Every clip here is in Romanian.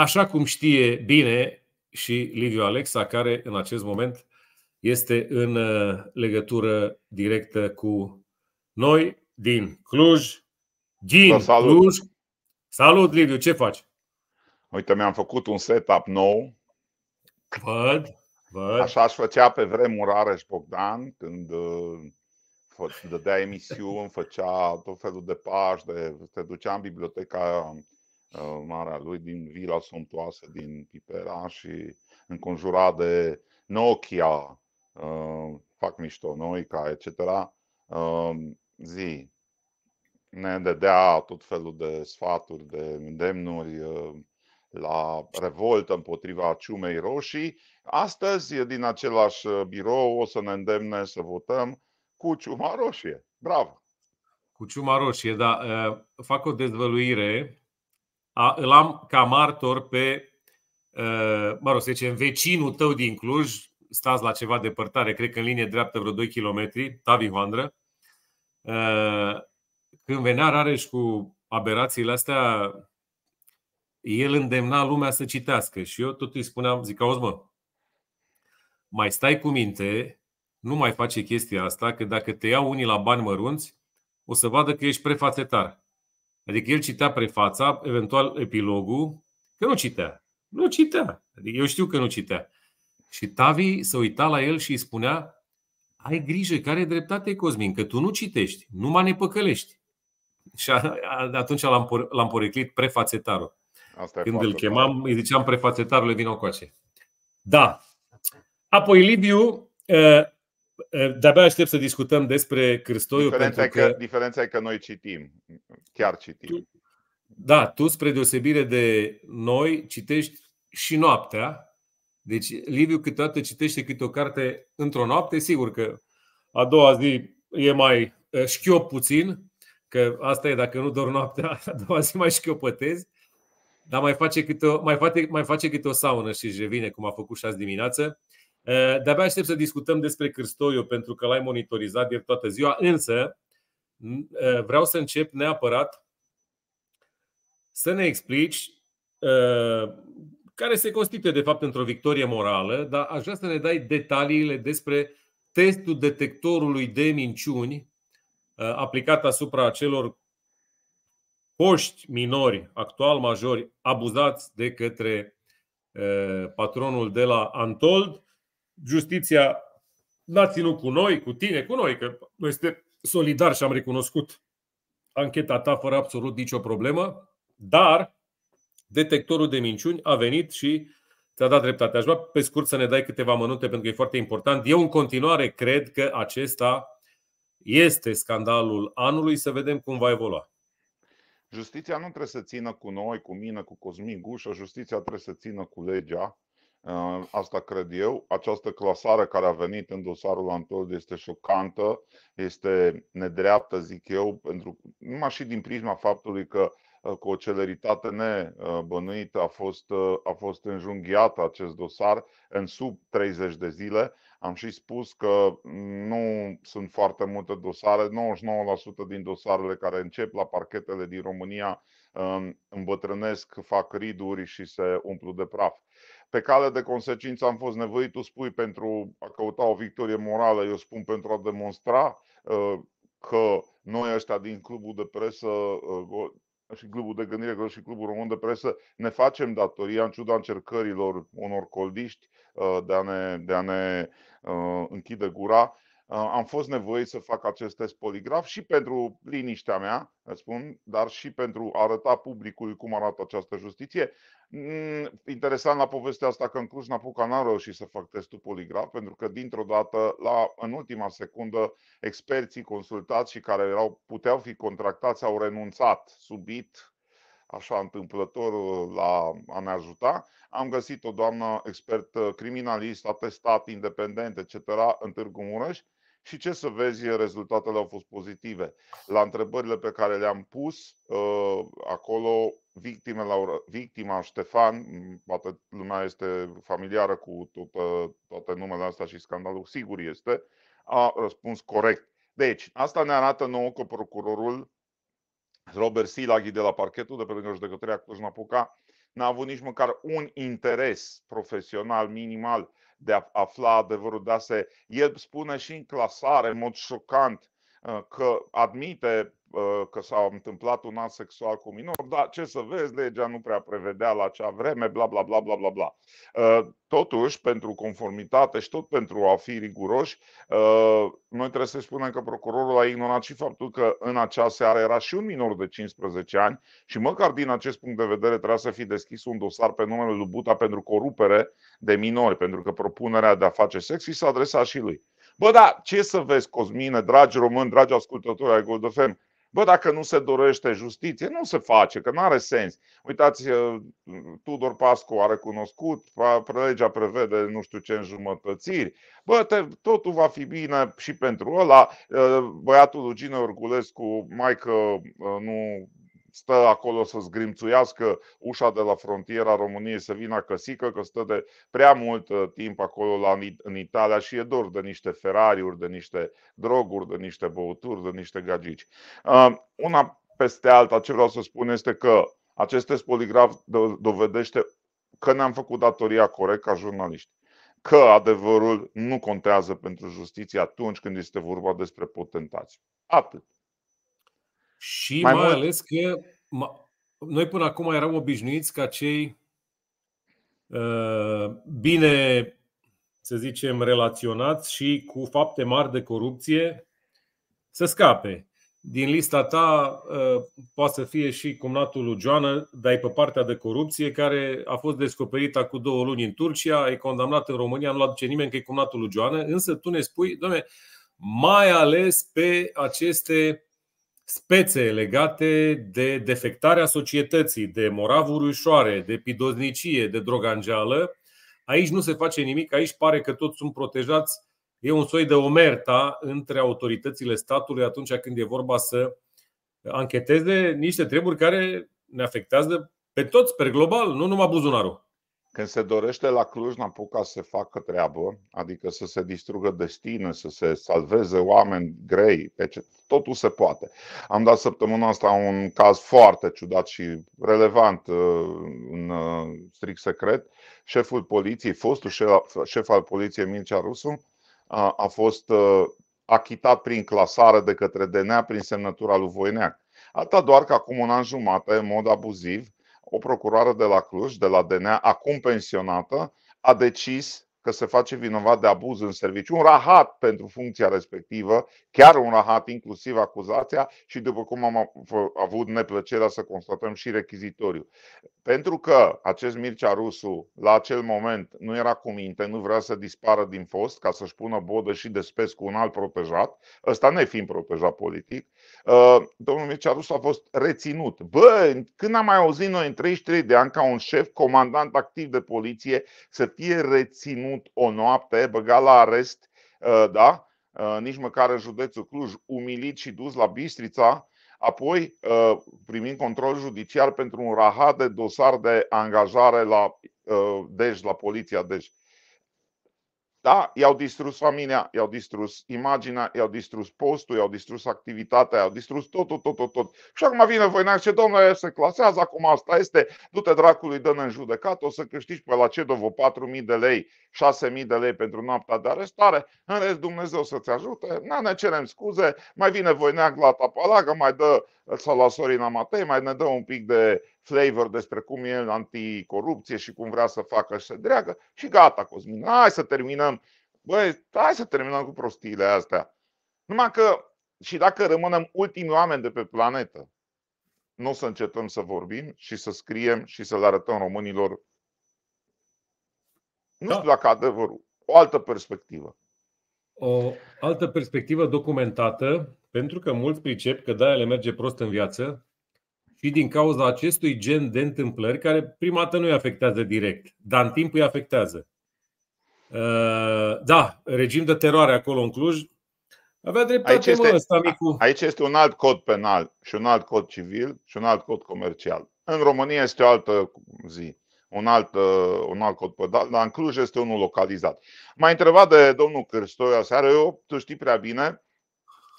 așa cum știe bine și Liviu Alexa, care în acest moment este în uh, legătură directă cu noi din Cluj. Din salut. Cluj. Salut, Liviu, ce faci? Uite, mi-am făcut un setup nou. Văd, văd. Așa aș făcea pe vremuri Areș Bogdan, când uh, dădea emisiuni, făcea tot felul de pași, de, te ducea în biblioteca Uh, marea lui din vila somptuoasă din Pipera și înconjurat de Nokia, uh, fac mișto Noica, etc. Uh, zi, ne dădea tot felul de sfaturi, de îndemnuri uh, la revoltă împotriva ciumei roșii. Astăzi, din același uh, birou, o să ne îndemne să votăm cu ciuma roșie. Bravo! Cu ciuma roșie, da. Uh, fac o dezvăluire a, îl am ca martor pe, mă rog, să zicem, vecinul tău din Cluj, stați la ceva depărtare, cred că în linie dreaptă vreo 2 km, Tavi Hoandră, când venea Rareș cu aberațiile astea, el îndemna lumea să citească și eu tot îi spuneam, zic, auzi mă, mai stai cu minte, nu mai face chestia asta, că dacă te iau unii la bani mărunți, o să vadă că ești prefațetar. Adică el citea prefața, eventual epilogul, că nu citea. Nu citea. Adică eu știu că nu citea. Și Tavi se uita la el și îi spunea, ai grijă, care dreptate, Cosmin, că tu nu citești, nu mă ne păcălești. Și atunci l-am, por- l-am poreclit prefațetarul. Asta Când îl chemam, tare. îi ziceam vin o coace. Da. Apoi Liviu ă, Eh, de-abia aștept să discutăm despre Cristoiu. Diferența, pentru că, că, diferența e că noi citim, chiar citim. Tu, da, tu, spre deosebire de noi, citești și noaptea. Deci, Liviu câteodată citește câte o carte într-o noapte, sigur că a doua zi e mai eh, șchiop puțin, că asta e, dacă nu dormi noaptea, a doua zi mai șchiopătezi, dar mai face câte o, mai face, mai face câte o saună și își revine, cum a făcut și azi dimineață. Eh, de-abia aștept să discutăm despre Cârstoiu, pentru că l-ai monitorizat de toată ziua, însă mm, eh, vreau să încep neapărat să ne explici eh, care se constituie de fapt într-o victorie morală, dar aș vrea să ne dai detaliile despre testul detectorului de minciuni aplicat asupra celor poști minori, actual majori, abuzați de către patronul de la Antold justiția n-a ținut cu noi, cu tine, cu noi, că noi suntem solidari și am recunoscut ancheta ta fără absolut nicio problemă, dar detectorul de minciuni a venit și ți-a dat dreptate. Aș vrea pe scurt să ne dai câteva mănunte pentru că e foarte important. Eu în continuare cred că acesta este scandalul anului, să vedem cum va evolua. Justiția nu trebuie să țină cu noi, cu mine, cu Cosmin Gușă, justiția trebuie să țină cu legea Ă, asta cred eu. Această clasare care a venit în dosarul Antol este șocantă, este nedreaptă, zic eu, pentru numai și din prisma faptului că ă, cu o celeritate nebănuită a fost, ă, a fost înjunghiat acest dosar în sub 30 de zile. Am și spus că nu sunt foarte multe dosare, 99% din dosarele care încep la parchetele din România îmbătrânesc, fac riduri și se umplu de praf pe cale de consecință am fost nevoit, tu spui, pentru a căuta o victorie morală, eu spun pentru a demonstra uh, că noi ăștia din clubul de presă uh, și clubul de gândire și clubul român de presă ne facem datoria în ciuda încercărilor unor coldiști uh, de a ne, de a ne închide gura Uh, am fost nevoit să fac acest test poligraf și pentru liniștea mea, spun, dar și pentru a arăta publicului cum arată această justiție. Mm, interesant la povestea asta că în Cluj-Napoca n a reușit să fac testul poligraf, pentru că dintr-o dată, la, în ultima secundă, experții consultați și care erau, puteau fi contractați au renunțat subit așa întâmplător uh, la a ne ajuta. Am găsit o doamnă expert uh, criminalist, atestat, independent, etc. în Târgu Mureș și ce să vezi, rezultatele au fost pozitive. La întrebările pe care le-am pus, uh, acolo victimele, victima Ștefan, mm, poate lumea este familiară cu toată, uh, toate numele astea și scandalul, sigur este, a răspuns corect. Deci, asta ne arată nouă că procurorul Robert Silaghi de la parchetul de pe lângă judecătoria Cluj-Napoca n-a avut nici măcar un interes profesional minimal de a afla adevărul. De asta el spune și în clasare, în mod șocant, Ă, că admite ă, că s-a întâmplat un act sexual cu minor, dar ce să vezi, legea nu prea prevedea la acea vreme, bla bla bla bla bla bla. Ă, totuși, pentru conformitate și tot pentru a fi riguroși, noi trebuie să spunem că procurorul a ignorat și faptul că în acea seară era și un minor de 15 ani și măcar din acest punct de vedere trebuia să fi deschis un dosar pe numele lui Buta pentru corupere de minori, pentru că propunerea de a face sex și s-a adresat și lui. Bă, da, ce să vezi, Cosmine, dragi români, dragi ascultători ai Gold Bă, dacă nu se dorește justiție, nu se face, că nu are sens. Uitați, uh, Tudor Pascu a recunoscut, legea prevede nu știu ce înjumătățiri. Bă, te, totul va fi bine și pentru ăla. Uh, băiatul lui Gine Orgulescu, mai că uh, nu stă acolo să zgrimțuiască ușa de la frontiera României să vină căsică, că stă de prea mult uh, timp acolo la, în Italia și e dor de niște Ferrari-uri, de niște droguri, de niște băuturi, de niște gagici. Uh, una peste alta, ce vreau să spun este că acest test poligraf dovedește că ne-am făcut datoria corect ca jurnaliști că adevărul nu contează pentru justiție atunci când este vorba despre potentați. Atât. Și mai, mai ales că noi până acum eram obișnuiți ca cei uh, bine, să zicem, relaționați și cu fapte mari de corupție să scape. Din lista ta uh, poate să fie și cumnatul lui Joana, dar e pe partea de corupție, care a fost descoperită cu două luni în Turcia, e condamnat în România, nu-l a duce nimeni că e cumnatul lui Joana, însă tu ne spui, doamne, mai ales pe aceste spețe legate de defectarea societății, de moravuri ușoare, de pidoznicie, de drogangeală. Aici nu se face nimic, aici pare că toți sunt protejați. E un soi de omerta între autoritățile statului atunci când e vorba să ancheteze niște treburi care ne afectează pe toți, pe global, nu numai buzunarul. Când se dorește la Cluj-Napoca să facă treabă, adică să se distrugă destine, să se salveze oameni grei, etc., totul se poate. Am dat săptămâna asta un caz foarte ciudat și relevant uh, în uh, strict secret. Șeful poliției, fostul șef al poliției Mircea Rusu, a fost uh, achitat prin clasare de către DNA prin semnătura lui Voineac. Asta doar că acum un an jumate, în mod abuziv, o procuroară de la Cluj, de la DNA, acum pensionată, a decis că se face vinovat de abuz în serviciu, un rahat pentru funcția respectivă, chiar un rahat, inclusiv acuzația și după cum am avut neplăcerea să constatăm și rechizitoriu. Pentru că acest Mircea Rusu la acel moment nu era cu minte, nu vrea să dispară din fost ca să-și pună bodă și de spes cu un alt protejat, ăsta ne fiind protejat politic, uh, domnul Mircea Rusu a fost reținut. Bă, când am mai auzit noi în 33 de ani ca un șef, comandant activ de poliție, să fie reținut ținut o noapte, băgat la arest, uh, da? Uh, nici măcar în județul Cluj, umilit și dus la Bistrița, apoi uh, primind control judiciar pentru un rahat de dosar de angajare la Dej, la poliția Dej. Da, i-au distrus familia, i-au distrus imaginea, i-au distrus postul, i-au distrus activitatea, i-au distrus tot, tot, tot. Și acum vine Voineac și domnule, se clasează, acum asta este, du-te dracului, dă în judecat, o să câștigi pe la ce Cedovo 4.000 de lei, 6.000 de lei pentru noaptea de arestare, în rest Dumnezeu să-ți ajute, na, ne cerem scuze, mai vine Voineac la tapalagă, mai dă sau la Sorina Matei, mai ne dă un pic de flavor despre cum e anticorupție și cum vrea să facă și să dreagă și gata, Cosmin. Hai să terminăm. Băi, hai să terminăm cu prostiile astea. Numai că și dacă rămânem ultimii oameni de pe planetă, nu o să încetăm să vorbim și să scriem și să le arătăm românilor nu da. știu dacă adevărul, o altă perspectivă. O altă perspectivă documentată, pentru că mulți pricep că de le merge prost în viață, și din cauza acestui gen de întâmplări care prima dată nu îi afectează direct, dar în timp îi afectează. Uh, da, regim de teroare acolo în Cluj. Avea dreptate aici este, mă, ăsta, micu. Aici este un alt cod penal și un alt cod civil și un alt cod comercial. În România este o altă zi, un alt, uh, un alt cod penal, dar în Cluj este unul localizat. M-a întrebat de domnul Cârstoi aseară, eu, tu știi prea bine,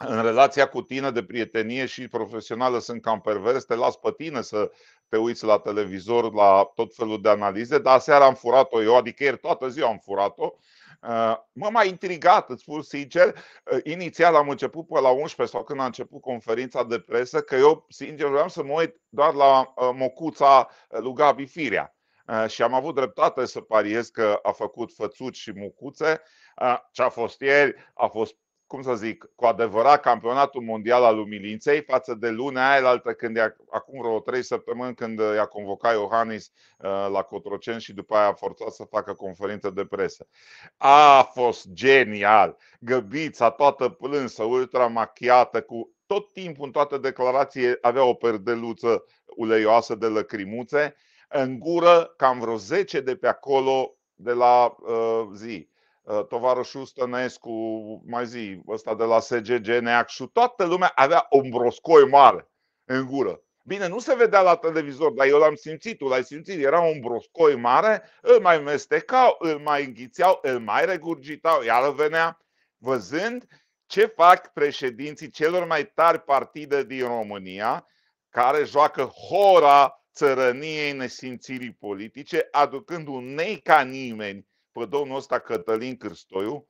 în relația cu tine de prietenie și profesională sunt cam pervers, te las pe tine să te uiți la televizor, la tot felul de analize, dar seara am furat-o eu, adică ieri toată ziua am furat-o. Uh, mă mai intrigat, îți spun sincer, uh, inițial am început pe la 11 sau când a început conferința de presă, că eu, sincer, vreau să mă uit doar la uh, mocuța lui Gabi Firea și am avut dreptate să pariez că a făcut fățuci și mucuțe. Ce a fost ieri a fost cum să zic, cu adevărat campionatul mondial al umilinței față de lunea aia altă, când ea, acum vreo trei săptămâni când i-a convocat Iohannis uh, la Cotroceni și după aia a forțat să facă conferință de presă. A fost genial! Găbița toată plânsă, ultra machiată, cu tot timpul în toate declarații avea o perdeluță uleioasă de lăcrimuțe, în gură cam vreo 10 de pe acolo de la uh, zi Ă, tovarășul Stănescu, mai zi, ăsta de la SGG, și toată lumea avea un broscoi mare în gură. Bine, nu se vedea la televizor, dar eu l-am simțit, tu l-ai simțit, era un broscoi mare, îl mai mestecau, îl mai înghițeau, îl mai regurgitau, iar venea văzând ce fac președinții celor mai tari partide din România, care joacă hora țărăniei nesimțirii politice, aducând un nei ca nimeni pe domnul ăsta Cătălin Cârstoiu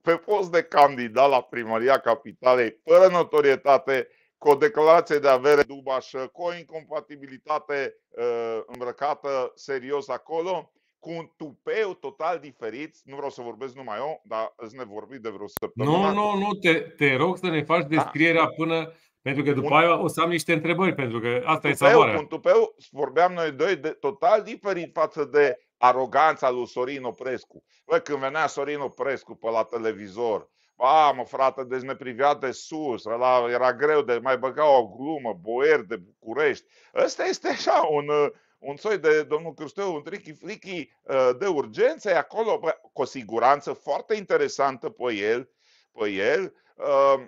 pe post de candidat la primăria capitalei, fără notorietate, cu o declarație de avere dubașă, cu o incompatibilitate uh, îmbrăcată serios acolo, cu un tupeu total diferit. Nu vreau să vorbesc numai eu, dar îți ne vorbi de vreo săptămână. Nu, nu, nu, te, te rog să ne faci da. descrierea da. până pentru că după un... aia o să am niște întrebări, pentru că asta tupeu, e savoarea. Un tupeu, vorbeam noi doi, de, total diferit față de aroganța lui Sorin Oprescu. Bă, când venea Sorin Oprescu pe la televizor, a, mă, frate, deci ne privea de sus, ăla era greu de mai băga o glumă, boier de București. Ăsta este așa un, uh, un soi de domnul Cristeu, un trichi-frichi uh, de urgență, e acolo bă, cu o siguranță foarte interesantă pe el, pe el. Uh,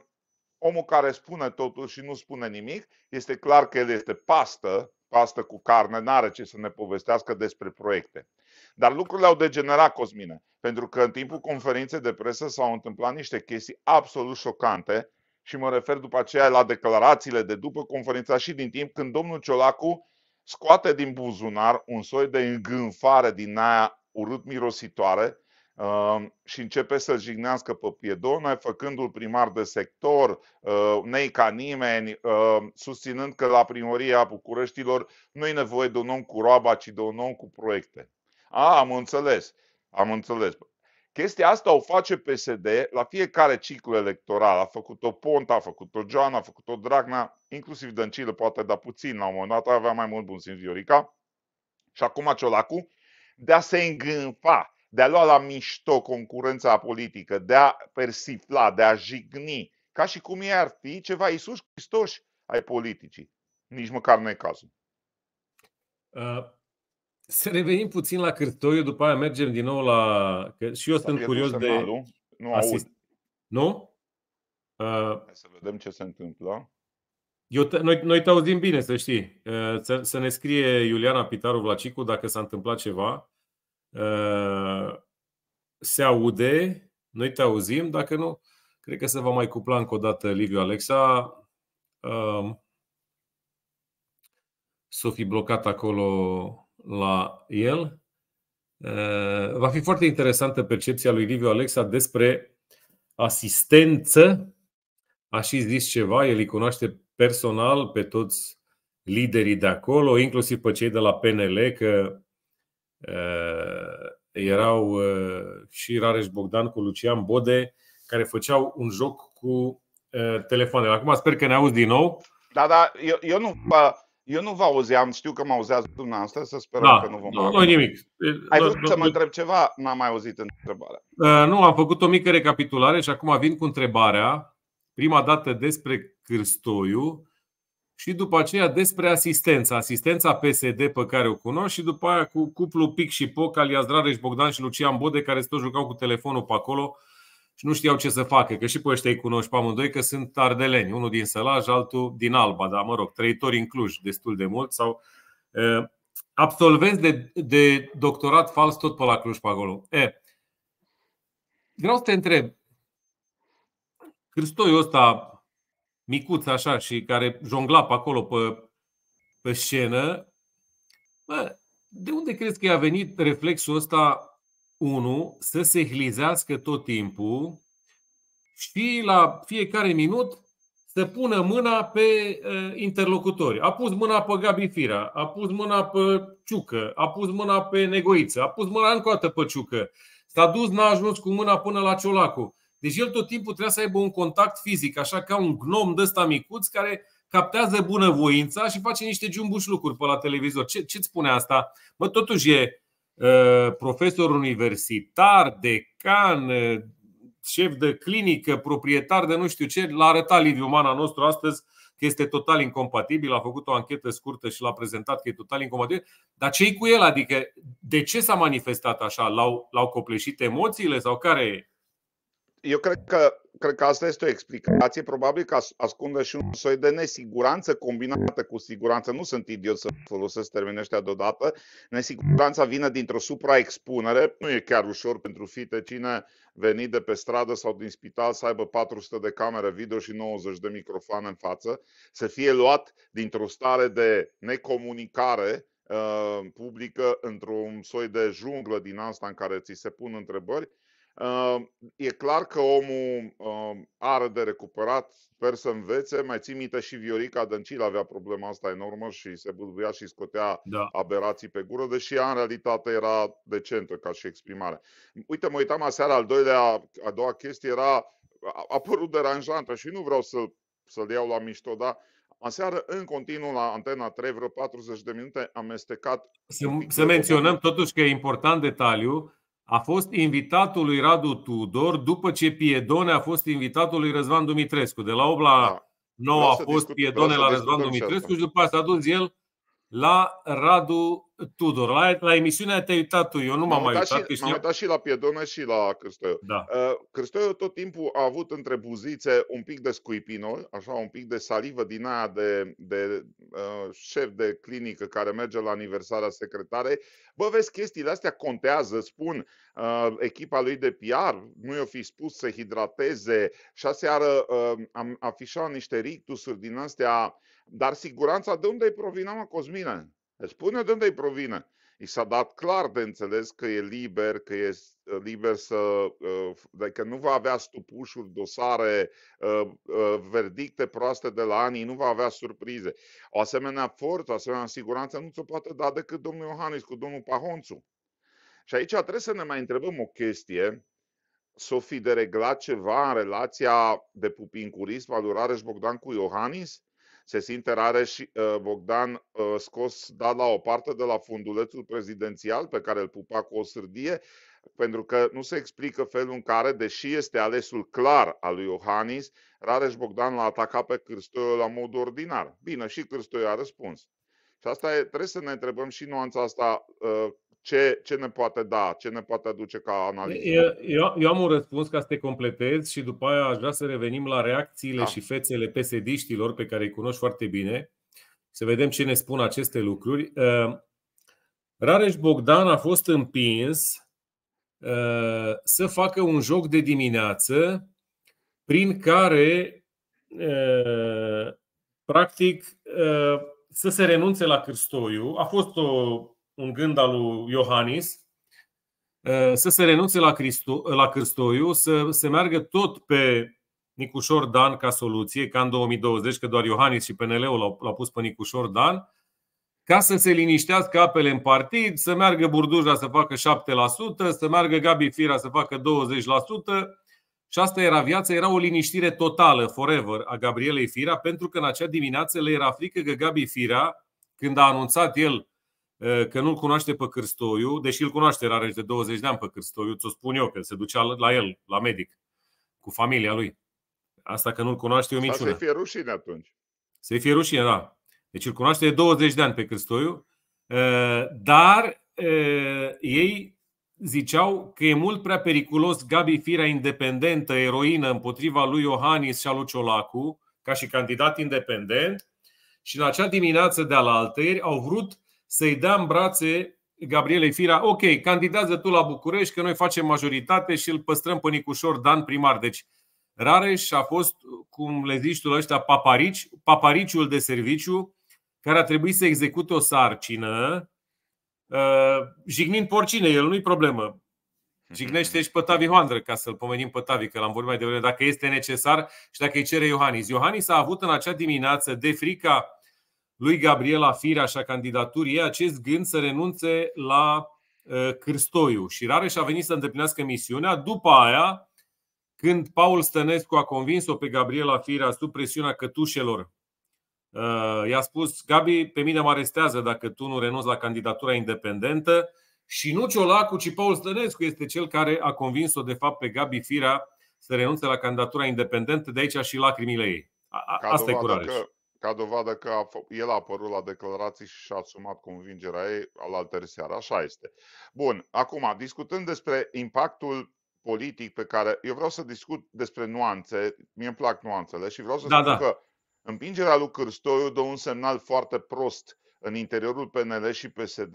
omul care spune totul și nu spune nimic, este clar că el este pastă, pastă cu carne, n-are ce să ne povestească despre proiecte. Dar lucrurile au degenerat, Cosmine, pentru că în timpul conferinței de presă s-au întâmplat niște chestii absolut șocante și mă refer după aceea la declarațiile de după conferința și din timp când domnul Ciolacu scoate din buzunar un soi de îngânfare din aia urât mirositoare uh, și începe să jignească pe Piedone, făcându-l primar de sector, uh, nei ca nimeni, uh, susținând că la primăria Bucureștilor nu e nevoie de un om cu roaba, ci de un om cu proiecte. A, am înțeles. Am înțeles. Chestia asta o face PSD la fiecare ciclu electoral. A făcut-o Ponta, a făcut-o Joana, a făcut-o Dragnea, inclusiv Dăncilă poate, dar puțin la un moment dat, avea mai mult bun simț Viorica. Și acum Ciolacu, de a se îngânfa, de a lua la mișto concurența politică, de a persifla, de a jigni, ca și cum ei ar fi ceva Iisus Hristos ai politicii. Nici măcar nu e cazul. Uh. Să revenim puțin la Cârtoiu, după aia mergem din nou la... Că și eu S-a sunt curios de... Nu asist... aud. Nu? Uh, Hai să vedem ce se întâmplă. Eu te, noi, noi te auzim bine, să știi. Uh, să, să ne scrie Iuliana Pitaru Vlacicu dacă s-a întâmplat ceva. Uh, se aude, noi te auzim, dacă nu, cred că se va mai cupla încă o dată Liviu Alexa. Uh, s-o fi blocat acolo la el. Eh, va fi foarte interesantă percepția lui Liviu Alexa despre asistență. A și zis ceva, el îi cunoaște personal pe toți liderii de acolo, inclusiv pe cei de la PNL, că eh, erau eh, și Rareș Bogdan cu Lucian Bode, care făceau un joc cu telefoanele. Acum sper că ne auzi din nou. Da, da, eu, eu nu. Eu nu vă auzeam, știu că mă auzeați dumneavoastră, să sperăm da, că nu vom da, păi, nu, nu nimic. Ai vrut să mă întreb ceva? N-am mai auzit întrebarea. Uh, nu, am făcut o mică recapitulare și acum vin cu întrebarea, prima dată despre Cârstoiu și după aceea despre asistența, asistența PSD pe care o cunosc și după aia cu cuplul Pic și Poc, alias Drareș Bogdan și Lucian Bode, care tot jucau cu telefonul pe acolo, uh, și nu știau ce să facă, că și pe ăștia îi cunoști pe amândoi că sunt ardeleni, unul din Sălaj, altul din Alba, dar mă rog, trăitori în Cluj destul de mult sau uh, absolvenți de, de doctorat fals tot pe la Cluj pe acolo. E, vreau să te întreb, Cristoiul ăsta micuț așa și care jongla pe acolo pe, pe scenă, bă, de unde crezi că i-a venit reflexul ăsta 1. Să se hlizească tot timpul și la fiecare minut să pună mâna pe uh, interlocutori. A pus mâna pe Gabi Fira, a pus mâna pe Ciucă, a pus mâna pe Negoiță, a pus mâna încă o dată pe Ciucă. S-a dus, n-a ajuns cu mâna până la Ciolacu. Deci el tot timpul trebuie să aibă un contact fizic, așa ca un gnom de ăsta micuț care captează bunăvoința și face niște jumbuș lucruri pe la televizor. Ce, ce-ți spune asta? Mă, totuși e Eh, profesor universitar, decan, eh, șef de clinică, proprietar de nu știu ce, l-a arătat Liviu Mana nostru astăzi că este total incompatibil, a făcut o anchetă scurtă și l-a prezentat că e total incompatibil. Dar ce cu el? Adică de ce s-a manifestat așa? L-au, l-au copleșit emoțiile sau care e? eu cred că, cred că asta este o explicație. Probabil că ascundă și un soi de nesiguranță combinată cu siguranță. Nu sunt idiot să folosesc termenii ăștia deodată. Nesiguranța vine dintr-o supraexpunere. Nu e chiar ușor pentru fite cine venit de pe stradă sau din spital să aibă 400 de camere video și 90 de microfoane în față, să fie luat dintr-o stare de necomunicare uh, publică într-un soi de junglă din asta în care ți se pun întrebări E clar că omul are de recuperat, sper să învețe. Mai țin minte și Viorica Dăncil avea problema asta enormă și se bâlbâia și scotea da. aberații pe gură, deși ea în realitate era decentă ca și exprimare. Uite, mă uitam aseară, al doilea, a doua chestie era a părut deranjantă și nu vreau să, să-l iau la mișto, dar Aseară, în continuu, la Antena 3, vreo 40 de minute, amestecat. Să, să menționăm totuși că e important detaliu a fost invitatul lui Radu Tudor după ce Piedone a fost invitatul lui Răzvan Dumitrescu. De la 8 da. la 9 a fost Piedone la Răzvan Dumitrescu și după asta a dus el la Radu Tudor. La, la emisiunea te-ai uitat tu, eu nu m-am, m-am mai uitat. Și, m-am uitat și la Piedone și la Cristoiu. Da. Uh, Cristoiu tot timpul a avut între buzițe un pic de scuipinol, așa un pic de salivă din aia de, de uh, șef de clinică care merge la aniversarea secretare. Bă, vezi, chestiile astea contează, spun, uh, echipa lui de PR nu i-o fi spus să hidrateze și aseară uh, am afișat niște rictusuri din astea uh, dar siguranța de unde îi provine, mă, Cosmine? Spune de unde îi provine. I s-a dat clar de înțeles că e liber, că e uh, liber să. Uh, că nu va avea stupușuri, dosare, uh, verdicte proaste de la anii, nu va avea surprize. O asemenea forță, o asemenea siguranță nu ți-o poate da decât domnul Iohannis cu domnul Pahonțu. Și aici trebuie să ne mai întrebăm o chestie. S-o fi dereglat ceva în relația de pupincurism al lui Rares Bogdan cu Iohannis? Se simte și uh, Bogdan uh, scos dat la o parte de la fundulețul prezidențial pe care îl pupa cu o sârdie, pentru că nu se explică felul în care, deși este alesul clar al lui Iohannis, Rareș Bogdan l-a atacat pe Cârstoiu la mod ordinar. Bine, și Cârstoiu a răspuns. Și asta e, trebuie să ne întrebăm și nuanța asta uh, ce, ce ne poate da, ce ne poate aduce ca analiză? Eu, eu am un răspuns ca să te completez și după aia aș vrea să revenim la reacțiile da. și fețele pesediștilor pe care îi cunoști foarte bine, să vedem ce ne spun aceste lucruri. Uh, Rareș Bogdan a fost împins uh, să facă un joc de dimineață prin care, uh, practic, să se renunțe la Cârstoiu. A fost o un gând al lui Iohannis uh, să se renunțe la, Cristo, la Cârstoiu, să se meargă tot pe Nicușor Dan ca soluție, ca în 2020, că doar Iohannis și PNL-ul l-au, l-au pus pe Nicușor Dan, ca să se liniștească apele în partid, să meargă Burduja să facă 7%, să meargă Gabi Fira să facă 20%, și asta era viața, era o liniștire totală, forever, a Gabrielei Fira, pentru că în acea dimineață le era frică că Gabi Fira, când a anunțat el Eh, că nu-l cunoaște pe Cârstoiu, deși îl cunoaște Rareș de 20 de ani pe Cârstoiu, ți-o spun eu, că se ducea la el, la medic, cu familia lui. Asta că nu-l cunoaște eu niciuna. Să-i fie rușine atunci. Să-i fie rușine, da. Deci îl cunoaște de 20 de ani pe Cârstoiu, eh, dar eh, ei ziceau că e mult prea periculos Gabi Firea independentă, eroină, împotriva lui Iohannis și a lui Ciolacu, ca și candidat independent, și în acea dimineață de alaltăieri au vrut să-i dea în brațe Gabrielei Fira, ok, candidează tu la București, că noi facem majoritate și îl păstrăm pe Nicușor Dan primar. Deci Rareș a fost, cum le zici tu la ăștia, paparici, papariciul de serviciu, care a trebuit să execute o sarcină, uh, jignind pe porcine, el nu-i problemă. Jignește și pe Tavi Hoandră, ca să-l pomenim pe Tavi, că l-am vorbit mai devreme, dacă este necesar și dacă îi cere Iohannis. Iohannis a avut în acea dimineață de frica lui Gabriela Firea și a candidaturii acest gând să renunțe la ă, Cârstoiu. Și Rareș a venit să îndeplinească misiunea. După aia, când Paul Stănescu a convins-o pe Gabriela Firea sub presiunea cătușelor, ă, i-a spus, Gabi, pe mine mă arestează dacă tu nu renunți la candidatura independentă. Și nu Ciolacu, ci Paul Stănescu este cel care a convins-o, de fapt, pe Gabi Firea să renunțe la candidatura independentă, de aici și lacrimile ei. Asta e curaj. Că ca dovadă că a, el a apărut la declarații și și-a asumat convingerea ei la altă seară. Așa este. Bun, acum, discutând despre impactul politic pe care... Eu vreau să discut despre nuanțe, mie îmi plac nuanțele și vreau să da, spun da. că împingerea lui Cârstoiu dă un semnal foarte prost în interiorul PNL și PSD,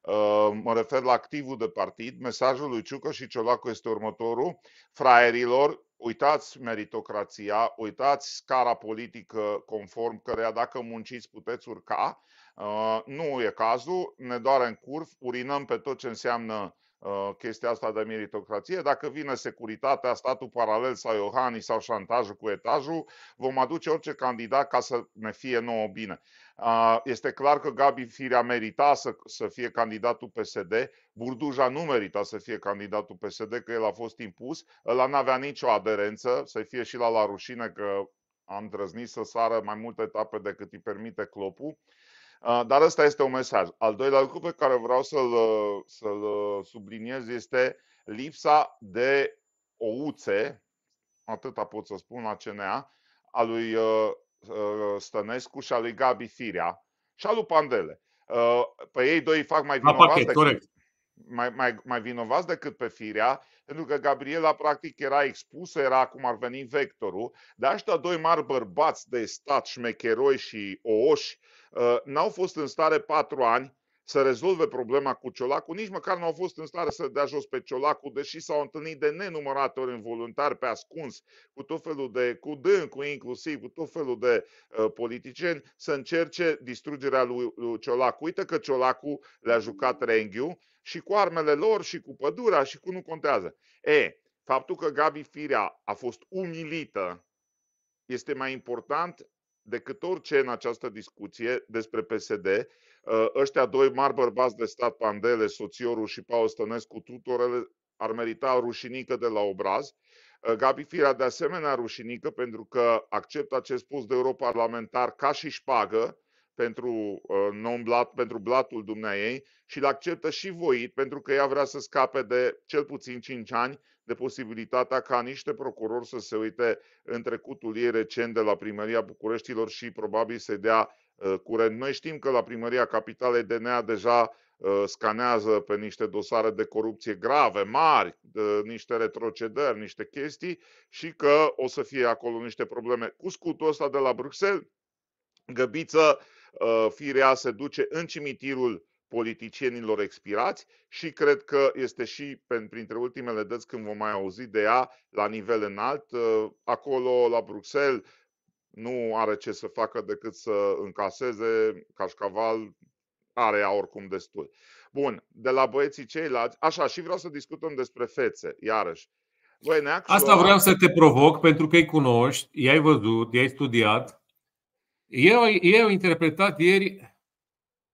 uh, mă refer la activul de partid, mesajul lui Ciucă și Ciolacu este următorul. Fraierilor, Uitați meritocrația, uitați scara politică conform căreia dacă munciți puteți urca. Uh, nu e cazul, ne doare în curf, urinăm pe tot ce înseamnă Uh, chestia asta de meritocrație. Dacă vine securitatea, statul paralel sau Iohannis sau șantajul cu etajul, vom aduce orice candidat ca să ne fie nouă bine. Uh, este clar că Gabi Firea merita să, să fie candidatul PSD, Burduja nu merita să fie candidatul PSD, că el a fost impus, ăla n-avea nicio aderență, să fie și la la rușine că am drăznit să sară mai multe etape decât îi permite clopul. Uh, dar ăsta este un mesaj. Al doilea lucru pe care vreau să-l, să-l subliniez este lipsa de ouțe, atâta pot să spun la CNA, a lui ă, ă, Stănescu și a lui Gabi Firea și a lui Pandele. Ă, pe ei doi fac mai vinovați. decât... corect mai, mai, mai vinovați decât pe firea, pentru că Gabriela practic era expusă, era cum ar veni vectorul, dar ăștia doi mari bărbați de stat, șmecheroi și ooși, ă, n-au fost în stare patru ani să rezolve problema cu Ciolacu, nici măcar nu au fost în stare să dea jos pe Ciolacu, deși s-au întâlnit de nenumărate ori voluntari, pe ascuns cu tot felul de, cu cu inclusiv, cu tot felul de uh, politicieni, să încerce distrugerea lui, lui Ciolacu. Uite că Ciolacu le-a jucat renghiul, și cu armele lor și cu pădurea și cu nu contează. E, faptul că Gabi Firea a fost umilită este mai important decât orice în această discuție despre PSD. Ă, ăștia doi mari bărbați de stat, Pandele, Soțiorul și Paul Stănescu, tutorele ar merita rușinică de la obraz. Ă, Gabi Firea de asemenea rușinică pentru că acceptă acest post de europarlamentar ca și șpagă, pentru uh, non-blat, pentru blatul dumneaei și îl acceptă și voit pentru că ea vrea să scape de cel puțin 5 ani de posibilitatea ca niște procurori să se uite în trecutul ei recent de la Primăria Bucureștilor și probabil să dea uh, curent. Noi știm că la Primăria Capitalei DNA deja uh, scanează pe niște dosare de corupție grave, mari, niște retrocedări, niște chestii și că o să fie acolo niște probleme. Cu scutul ăsta de la Bruxelles, Găbiță Uh, firea se duce în cimitirul politicienilor expirați și cred că este și printre ultimele dăți când vom mai auzi de ea la nivel înalt. Uh, acolo, la Bruxelles, nu are ce să facă decât să încaseze cașcaval, are ea oricum destul. Bun, de la băieții ceilalți, așa, și vreau să discutăm despre fețe, iarăși. Băi, Asta vreau să te provoc, pentru că îi cunoști, i-ai văzut, i-ai studiat eu eu am interpretat ieri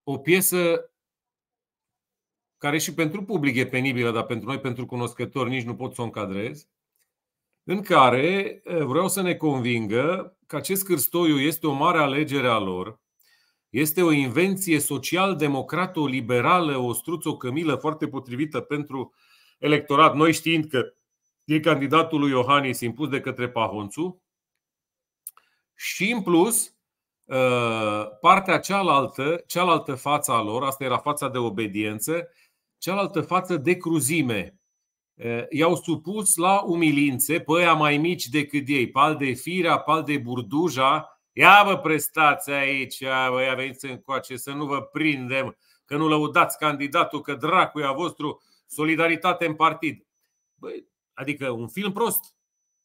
o piesă care și pentru public e penibilă, dar pentru noi, pentru cunoscători, nici nu pot să o încadrez, în care eh, vreau să ne convingă că acest cârstoiu este o mare alegere a lor, este o invenție social-democrato-liberală, o o cămilă foarte potrivită pentru electorat, noi știind că e candidatul lui Iohannis impus de către Pahonțu, și în plus, Ă, partea cealaltă, cealaltă față a lor, asta era fața de obediență, cealaltă față de cruzime. Ă, i-au supus la umilințe pe aia mai mici decât ei, pal de firea, pal de burduja. Ia vă prestați aici, ia vă ia veniți încoace, să nu vă prindem, că nu lăudați candidatul, că dracu a vostru, solidaritate în partid. Băi, adică un film prost.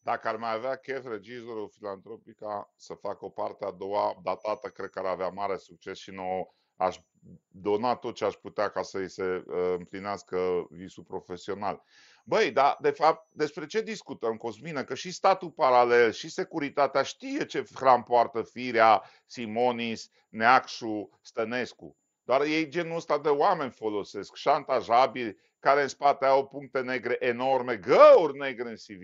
Dacă ar mai avea chef regizorul Filantropica să facă o parte a doua datată, cred că ar avea mare succes și nouă aș dona tot ce aș putea ca să îi se ă, împlinească visul profesional. Băi, dar de fapt despre ce discutăm, Cosmina? Că și statul paralel și securitatea știe ce poartă Firea, Simonis, Neacșu, Stănescu. Doar ei genul ăsta de oameni folosesc, șantajabili, care în spate au puncte negre enorme, găuri negre în CV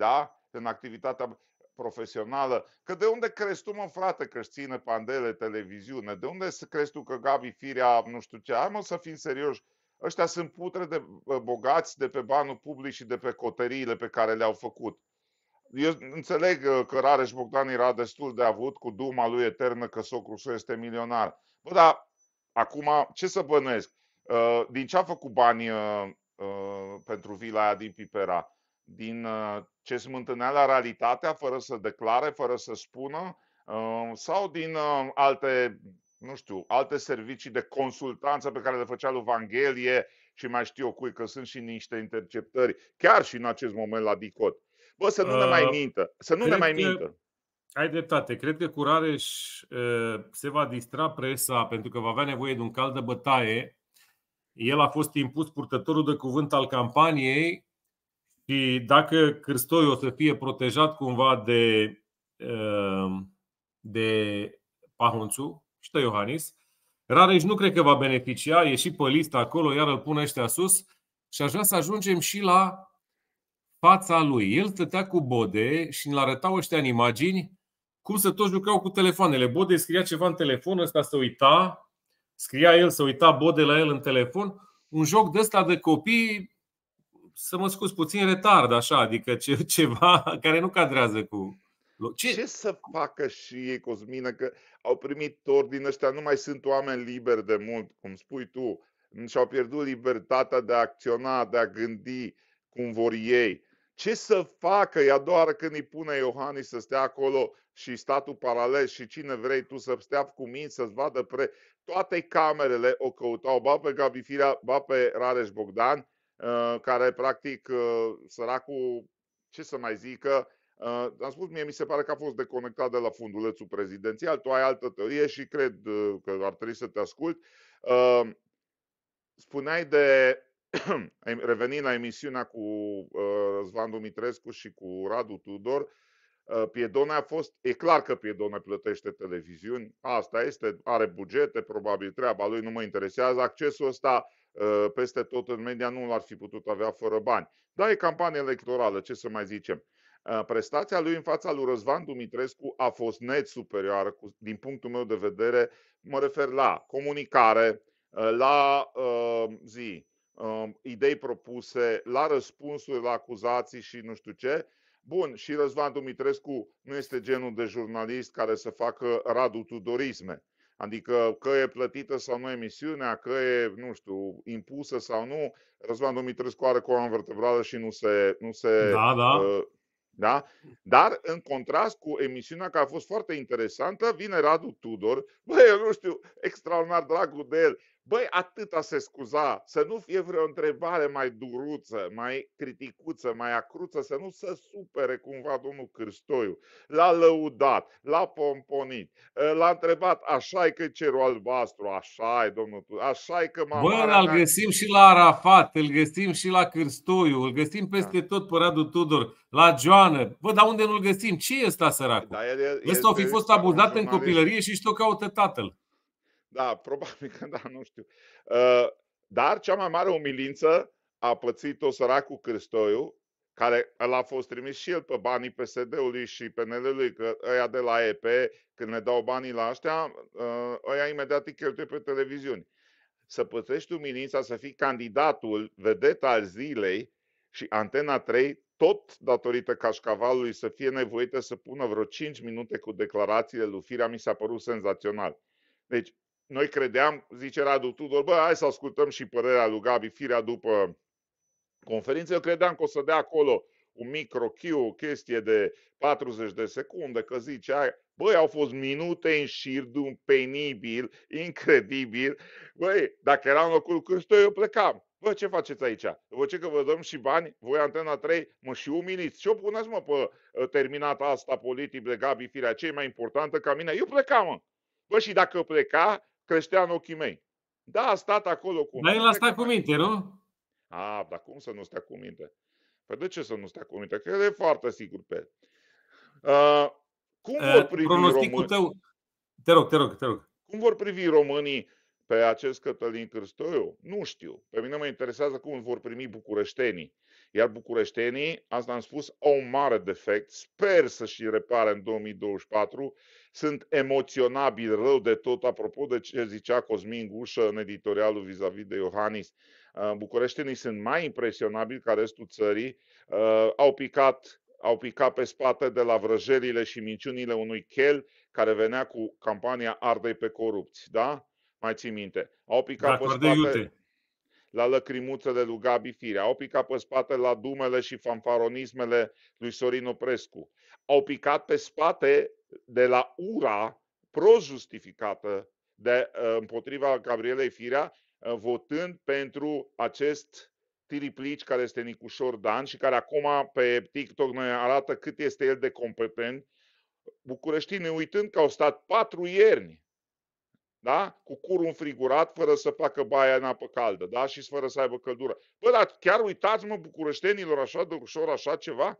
da? în activitatea profesională, că de unde crezi tu, mă, frate, că își ține pandele televiziune? De unde crezi tu că Gabi Firea, nu știu ce? Hai, mă, să fim serioși. Ăștia sunt putre de bogați de pe banul public și de pe coteriile pe care le-au făcut. Eu înțeleg uh, că Rareș Bogdan era destul de avut cu duma lui eternă că socrul său este milionar. Bă, dar acum ce să bănesc? Uh, din ce a făcut bani uh, pentru vila aia din Pipera? Din ce la realitatea fără să declare, fără să spună, uh, sau din uh, alte, nu știu, alte servicii de consultanță pe care le făcea lui Vanghelie și mai știu eu cui, că sunt și niște interceptări, chiar și în acest moment la DICOT. Bă, să nu ne mai uh, mintă, să nu ne mai mintă. Ai dreptate. Cred că cu Rareș se va distra presa pentru că va avea nevoie de un cal de bătaie. El a fost impus purtătorul de cuvânt al campaniei și dacă Cârstoi o să fie protejat cumva de, ehm, de Pahunțu și de Iohannis, Rareș nu cred că va beneficia, e și pe listă acolo, iar îl pune ăștia sus și aș vrea să ajungem și la fața lui. El stătea cu Bode și îl arătau ăștia în imagini cum să toți jucau cu telefoanele. Bode scria ceva în telefon, ăsta se uita, scria el, se uita Bode la el în telefon. Un joc de ăsta de copii să mă scuz, puțin retard, așa, adică ce, ceva care nu cadrează cu. Ce? ce să facă și ei, Cosmina, că au primit ordine ăștia, nu mai sunt oameni liberi de mult, cum spui tu, și-au pierdut libertatea de a acționa, de a gândi cum vor ei. Ce să facă? Ea doar când îi pune Iohannis să stea acolo și statul paralel și cine vrei tu să stea cu mine, să-ți vadă pre... Toate camerele o căutau, ba pe Gabi Firea, ba pe Rareș Bogdan, Uh, care practic uh, săracul, ce să mai zică, uh, am spus, mie mi se pare că a fost deconectat de la fundulețul prezidențial, tu ai altă teorie și cred că ar trebui să te ascult. Spuneai de, revenind la emisiunea cu Răzvan Dumitrescu și cu Radu Tudor, Piedone a fost, e clar că Piedone plătește televiziuni, asta este, are bugete, probabil treaba lui, nu mă interesează. Accesul ăsta Uh, peste tot în media, nu l-ar fi putut avea fără bani. Da, e campanie electorală, ce să mai zicem. Uh, prestația lui în fața lui Răzvan Dumitrescu a fost net superioară, din punctul meu de vedere, mă refer la comunicare, uh, la zi, um, idei propuse, la răspunsuri, la acuzații și nu știu ce. Bun, și Răzvan Dumitrescu nu este genul de jurnalist care să facă radu tudorisme. Adică că e plătită sau nu emisiunea, că e, nu știu, impusă sau nu, Răzvan Dumitrescu are coloană vertebrală și nu se... Nu se da, da. Uh, da? Dar, în contrast cu emisiunea care a fost foarte interesantă, vine Radu Tudor, băi, eu nu știu, extraordinar dragul de el, Băi, a se scuza, să nu fie vreo întrebare mai duruță, mai criticuță, mai acruță, să nu se supere cumva domnul Cârstoiu. L-a lăudat, l-a pomponit, ă, l-a întrebat, așa e că cerul albastru, așa e domnul, așa e că mama Bă, îl găsim și la Arafat, îl găsim și la Cârstoiu, îl găsim da. peste tot pe Radu Tudor, la Joană. Bă, dar unde nu-l găsim? Ce e ăsta săracul? Da, el, el, ăsta a fi fost abuzat în copilărie și știu că caută tatăl. Da, probabil că da, nu știu. Ă, dar cea mai mare umilință a pățit-o săracul Cristoiu, care l-a fost trimis și el pe banii PSD-ului și PNL-ului, că ăia de la EP, când ne dau banii la ăștia, ă, ăia imediat îi cheltuie pe televiziuni. Să pățești umilința, să fii candidatul, vedeta al zilei și Antena 3, tot datorită cașcavalului, să fie nevoită să pună vreo 5 minute cu declarațiile lui Firea, mi s-a părut senzațional. Deci, noi credeam, zice Radu Tudor, bă, hai să ascultăm și părerea lui Gabi Firea după conferință. Eu credeam că o să dea acolo un micro Q, o chestie de 40 de secunde, că zice aia. Băi, au fost minute în șir de un penibil, incredibil. Băi, dacă era în locul Cristo, eu plecam. Bă, ce faceți aici? Vă ce că vă dăm și bani? Voi, Antena 3, mă și umiliți. Ce-o puneți, mă, pe ă, terminata asta politică de Gabi Firea? cea mai importantă ca mine? Eu plecam, mă. Bă, și dacă pleca, creștea în ochii mei. Da, a stat acolo cu Dar el a stat cu minte, nu? A, dar cum să nu stea cu minte? Păi de ce să nu stea cu minte? Că el e foarte sigur pe el. Uh, cum uh, vor privi românii? Tău... Te rog, te rog, te rog. Cum vor privi românii pe acest Cătălin Cârstoiu? Nu știu. Pe mine mă interesează cum vor primi bucureștenii. Iar bucureștenii, asta am spus, au un mare defect, sper să și repare în 2024, sunt emoționabil rău de tot, apropo de ce zicea Cosmin Gușă în editorialul vis-a-vis de Iohannis, uh, bucureștenii sunt mai impresionabili ca restul țării, uh, au picat au picat pe spate de la vrăjelile și minciunile unui chel care venea cu campania Ardei pe corupți, da? Mai ții minte. Au picat da, pe spate... Iute la lăcrimuțele lui Gabi Firea, au picat pe spate la dumele și fanfaronismele lui Sorin Oprescu, au picat pe spate de la ura projustificată de, ă, împotriva Gabrielei Firea, ă, votând pentru acest tiriplici care este Nicușor Dan și care acum pe TikTok ne arată cât este el de competent, ne uitând că au stat patru ierni da? cu curul înfrigurat, fără să facă baia în apă caldă da? și fără să aibă căldură. Bă, dar chiar uitați-mă bucureștenilor așa de ușor așa ceva?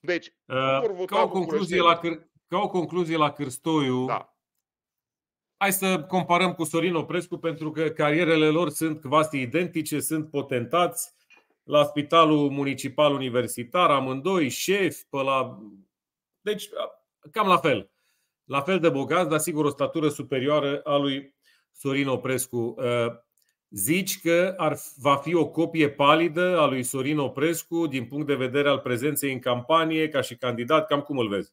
Deci, uh, ca, o concluzie la, ca o concluzie la Cârstoiu, da. hai să comparăm cu Sorin Oprescu pentru că carierele lor sunt quasi identice, sunt potentați la Spitalul Municipal Universitar, amândoi șefi, pe la... Deci, cam la fel la fel de bogați, dar sigur o statură superioară a lui Sorin Oprescu. Uh, zici că ar, va fi o copie palidă a lui Sorin Oprescu din punct de vedere al prezenței în campanie, ca și candidat, cam cum îl vezi?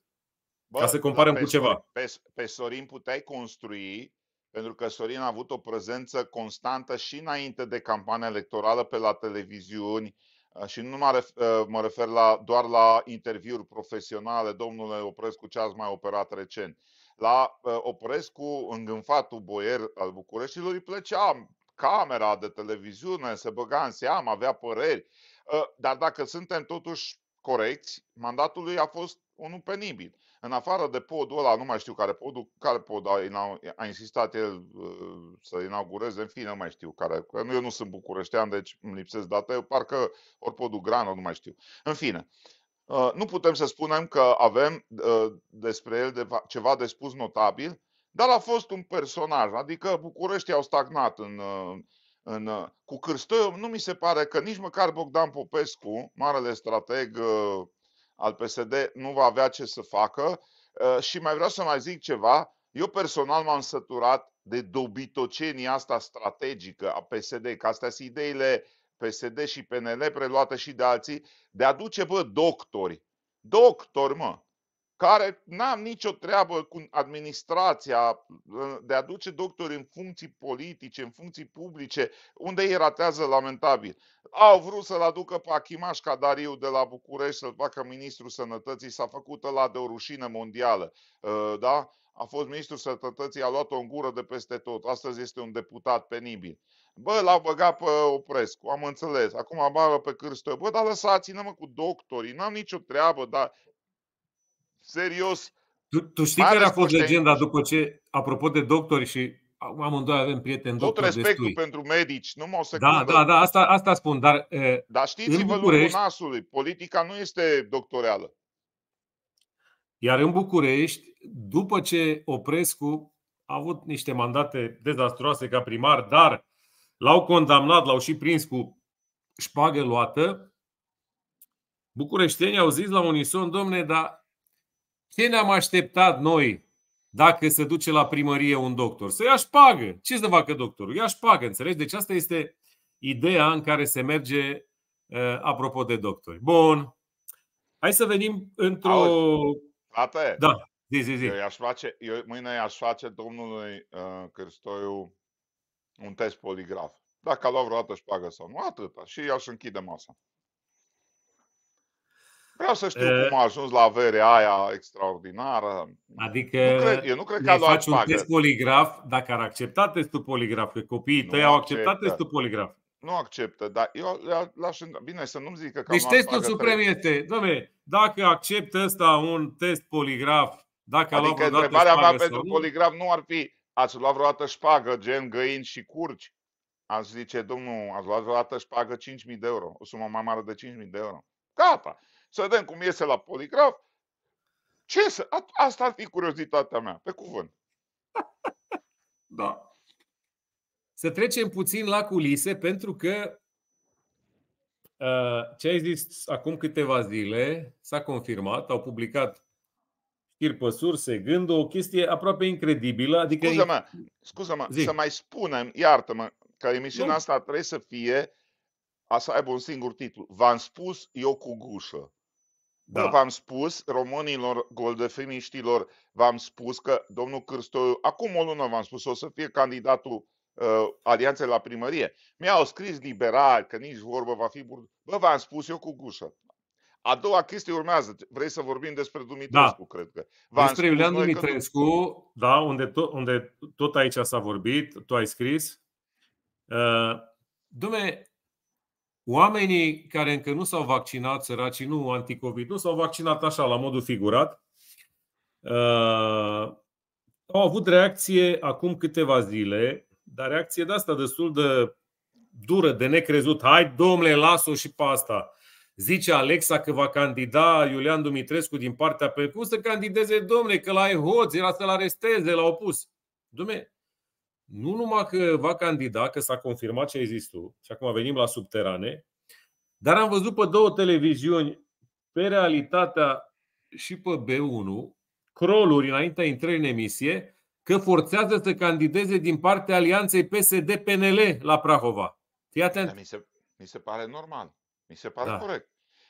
Bă, ca să comparăm da, cu ceva. Pe, pe Sorin puteai construi, pentru că Sorin a avut o prezență constantă și înainte de campania electorală pe la televiziuni, Ah, și nu mă refer, ă, mă refer la, doar la interviuri profesionale, domnule Oprescu, ce ați mai operat recent. La ă, Oprescu, îngânfatul boier al Bucureștilor, îi plăcea camera de televiziune, se băga în seamă, avea păreri. Ă, dar dacă suntem totuși corecți, mandatul lui a fost unul penibil în afară de podul ăla, nu mai știu care podul, care pod a, a insistat el uh, să inaugureze, în fine, nu mai știu care. Eu nu sunt bucureștean, deci îmi lipsesc date, parcă ori podul Grano, nu mai știu. În fine, uh, nu putem să spunem că avem uh, despre el ceva de spus notabil, dar a fost un personaj, adică București au stagnat în, în, cu Cârstău. Nu mi se pare că nici măcar Bogdan Popescu, marele strateg al PSD nu va avea ce să facă. Uh, și mai vreau să mai zic ceva. Eu personal m-am săturat de dobitocenia asta strategică a PSD, că astea sunt ideile PSD și PNL preluate și de alții, de a duce, bă, doctori. Doctor, mă! care n-am nicio treabă cu administrația de a duce doctori în funcții politice, în funcții publice, unde ei ratează lamentabil. Au vrut să-l aducă pe Achimaș Cadariu de la București să-l facă ministrul sănătății, s-a făcut la de o rușină mondială. Ă, da? A fost ministrul sănătății, a luat-o în gură de peste tot. Astăzi este un deputat penibil. Bă, l-au băgat pe Oprescu, am înțeles. Acum bagă pe Cârstoiu. Bă, dar lăsați-ne mă cu doctorii, n-am nicio treabă, dar serios. Tu, tu știi care a fost legenda după ce, apropo de doctori și amândoi avem prieteni doctori Tot respectul destui. pentru medici, nu mă o da, secundă. Da, da, da, asta, asta spun, dar Dar știți-vă București... lucrul nasului, politica nu este doctoreală. Iar în București, după ce Oprescu a avut niște mandate dezastroase ca primar, dar l-au condamnat, l-au și prins cu șpagă luată, bucureștenii au zis la unison, domne, dar ce ne-am așteptat noi dacă se duce la primărie un doctor? Să ia pagă. Ce să facă doctorul? Ia pagă, înțelegi? Deci asta este ideea în care se merge uh, apropo de doctori. Bun. Hai să venim într-o... Frate, da, zi, zi, zi. Eu, i-aș face, eu mâine i-aș face domnului uh, Cristoiu un test poligraf. Dacă a luat vreodată șpagă sau nu, atâta. Și i-aș închide masa. Vreau să știu uh, cum a ajuns la vere aia extraordinară. Adică nu cred, eu nu cred că a faci un test poligraf, dacă ar accepta testul poligraf, că copiii nu tăi au acceptat acceptă. testul poligraf. Nu acceptă, dar eu l-aș Bine, să nu-mi zic că Deci testul suprem este, domne, dacă acceptă ăsta un test poligraf, dacă adică a luat adică întrebarea mea pentru nu? poligraf nu ar fi ați luat vreodată șpagă, gen găini și curci? Ați zice, domnul, ați luat vreodată șpagă 5.000 de euro, o sumă mai mare de 5.000 de euro. Gata să vedem cum iese la poligraf. Ce să... A, asta ar fi curiozitatea mea, pe cuvânt. Da. Să trecem puțin la culise, pentru că uh, ce ai zis acum câteva zile s-a confirmat, au publicat știri pe surse, gând, o chestie aproape incredibilă. Adică scuză-mă, scuză-mă să mai spunem, iartă-mă, că emisiunea nu. asta trebuie să fie, a să aibă un singur titlu. V-am spus eu cu gușă. Da. V-am spus românilor goldefiniștilor, v-am spus că domnul Cârstoiu, acum o lună v-am spus, o să fie candidatul uh, alianței la primărie. Mi-au scris liberal că nici vorbă va fi bun. Bă, v-am spus eu cu gușă. A doua chestie urmează. Vrei să vorbim despre Dumitrescu, da. cred că. V-am despre Iulian Dumitrescu, că... da, unde tot, unde tot aici s-a vorbit, tu ai scris. Uh, dumne, Oamenii care încă nu s-au vaccinat, săracii, nu anticovid, nu s-au vaccinat așa, la modul figurat, uh, au avut reacție acum câteva zile, dar reacție de asta destul de dură, de necrezut. Hai, domnule, las-o și pe asta. Zice Alexa că va candida Iulian Dumitrescu din partea pe cum să candideze, domnule, că la ai hoț, era să-l aresteze, l-au pus. Dumnezeu, nu numai că va candida, că s-a confirmat ce ai zis tu, și acum venim la subterane, dar am văzut pe două televiziuni, pe realitatea și pe B1, croluri înaintea intrării în emisie, că forțează să candideze din partea alianței PSD-PNL la Prahova. Fii atent. mi, se, mi se pare normal. Mi se pare da. corect.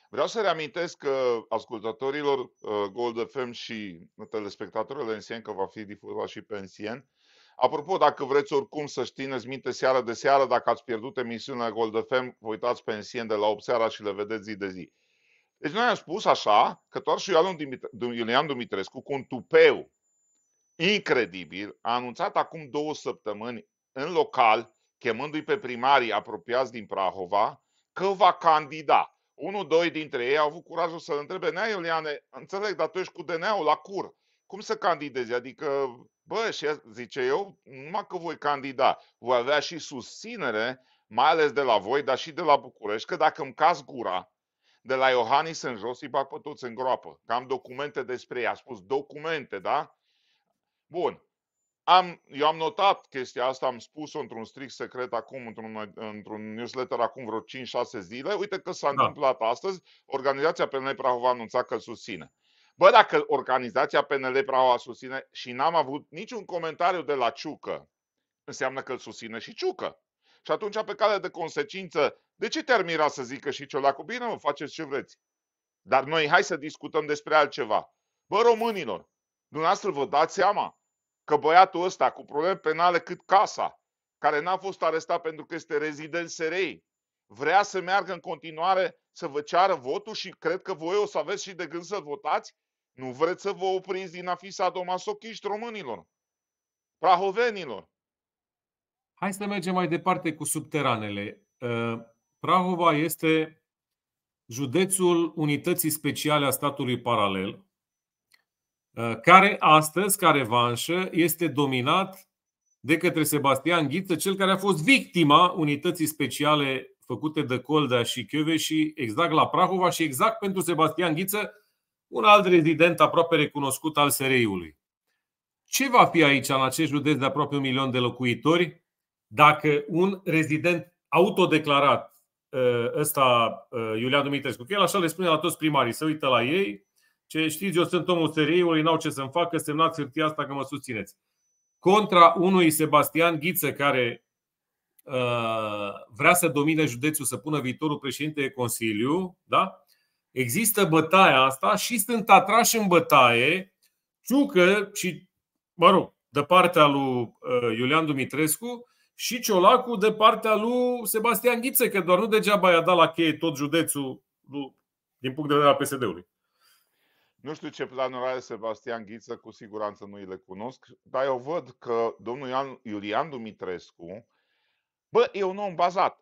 Vreau să reamintesc că uh, ascultătorilor uh, Gold FM și uh, telespectatorilor NCN, că va fi difuzat și pe NCN, Apropo, dacă vreți oricum să țineți minte seară de seară, dacă ați pierdut emisiunea Gold FM, vă uitați pe NCN de la 8 seara și le vedeți zi de zi. Deci noi am spus așa că doar și Iulian Dumitrescu, cu un tupeu incredibil, a anunțat acum două săptămâni în local, chemându-i pe primarii apropiați din Prahova, că va candida. Unul, doi dintre ei au avut curajul să-l întrebe, Nea Iuliane, înțeleg, dar tu ești cu DNA-ul la cur. Cum să candidezi? Adică Bă, și zice eu, numai că voi candida, voi avea și susținere, mai ales de la voi, dar și de la București, că dacă îmi caz gura, de la Iohannis în jos îi bag pe toți în groapă. Că am documente despre ei. A spus documente, da? Bun. Am, eu am notat chestia asta, am spus-o într-un strict secret acum, într-un, într-un newsletter acum vreo 5-6 zile. Uite că s-a da. întâmplat astăzi. Organizația PNL Prahova a anunțat că susține. Bă, dacă organizația PNL Praua susține și n-am avut niciun comentariu de la Ciucă, înseamnă că îl susține și Ciucă. Și atunci, pe cale de consecință, de ce te-ar mira să zică și Ciolacu? Bine, mă, faceți ce vreți. Dar noi hai să discutăm despre altceva. Bă, românilor, dumneavoastră vă dați seama că băiatul ăsta cu probleme penale cât casa, care n-a fost arestat pentru că este rezident SRI, vrea să meargă în continuare să vă ceară votul și cred că voi o să aveți și de gând să votați nu vreți să vă opriți din a fi sadomasochiști românilor, prahovenilor. Hai să mergem mai departe cu subteranele. Ă, Prahova este județul unității speciale a statului paralel, ă, care astăzi, ca revanșă, este dominat de către Sebastian Ghiță, cel care a fost victima unității speciale făcute de Coldea și Chiove și exact la Prahova și exact pentru Sebastian Ghiță, un alt rezident aproape recunoscut al SRI-ului. Ce va fi aici, în acest județ de aproape un milion de locuitori, dacă un rezident autodeclarat, ă, ăsta ă, Iulian Dumitrescu, că el așa le spune la toți primarii, să uită la ei, ce știți, eu sunt omul SRI-ului, n-au ce să-mi facă, semnați hârtia asta că mă susțineți. Contra unui Sebastian Ghiță, care uh, vrea să domine județul, să pună viitorul președinte de Consiliu, da? există bătaia asta și sunt atrași în bătaie Ciucă și, mă rog, de partea lui uh, Iulian Dumitrescu și Ciolacu de partea lui Sebastian Ghițe, că doar nu degeaba i-a dat la cheie tot județul din punct de vedere al PSD-ului. Nu știu ce planuri are Sebastian Ghiță, cu siguranță nu îi le cunosc, dar eu văd că domnul Iulian Dumitrescu, bă, e un om bazat.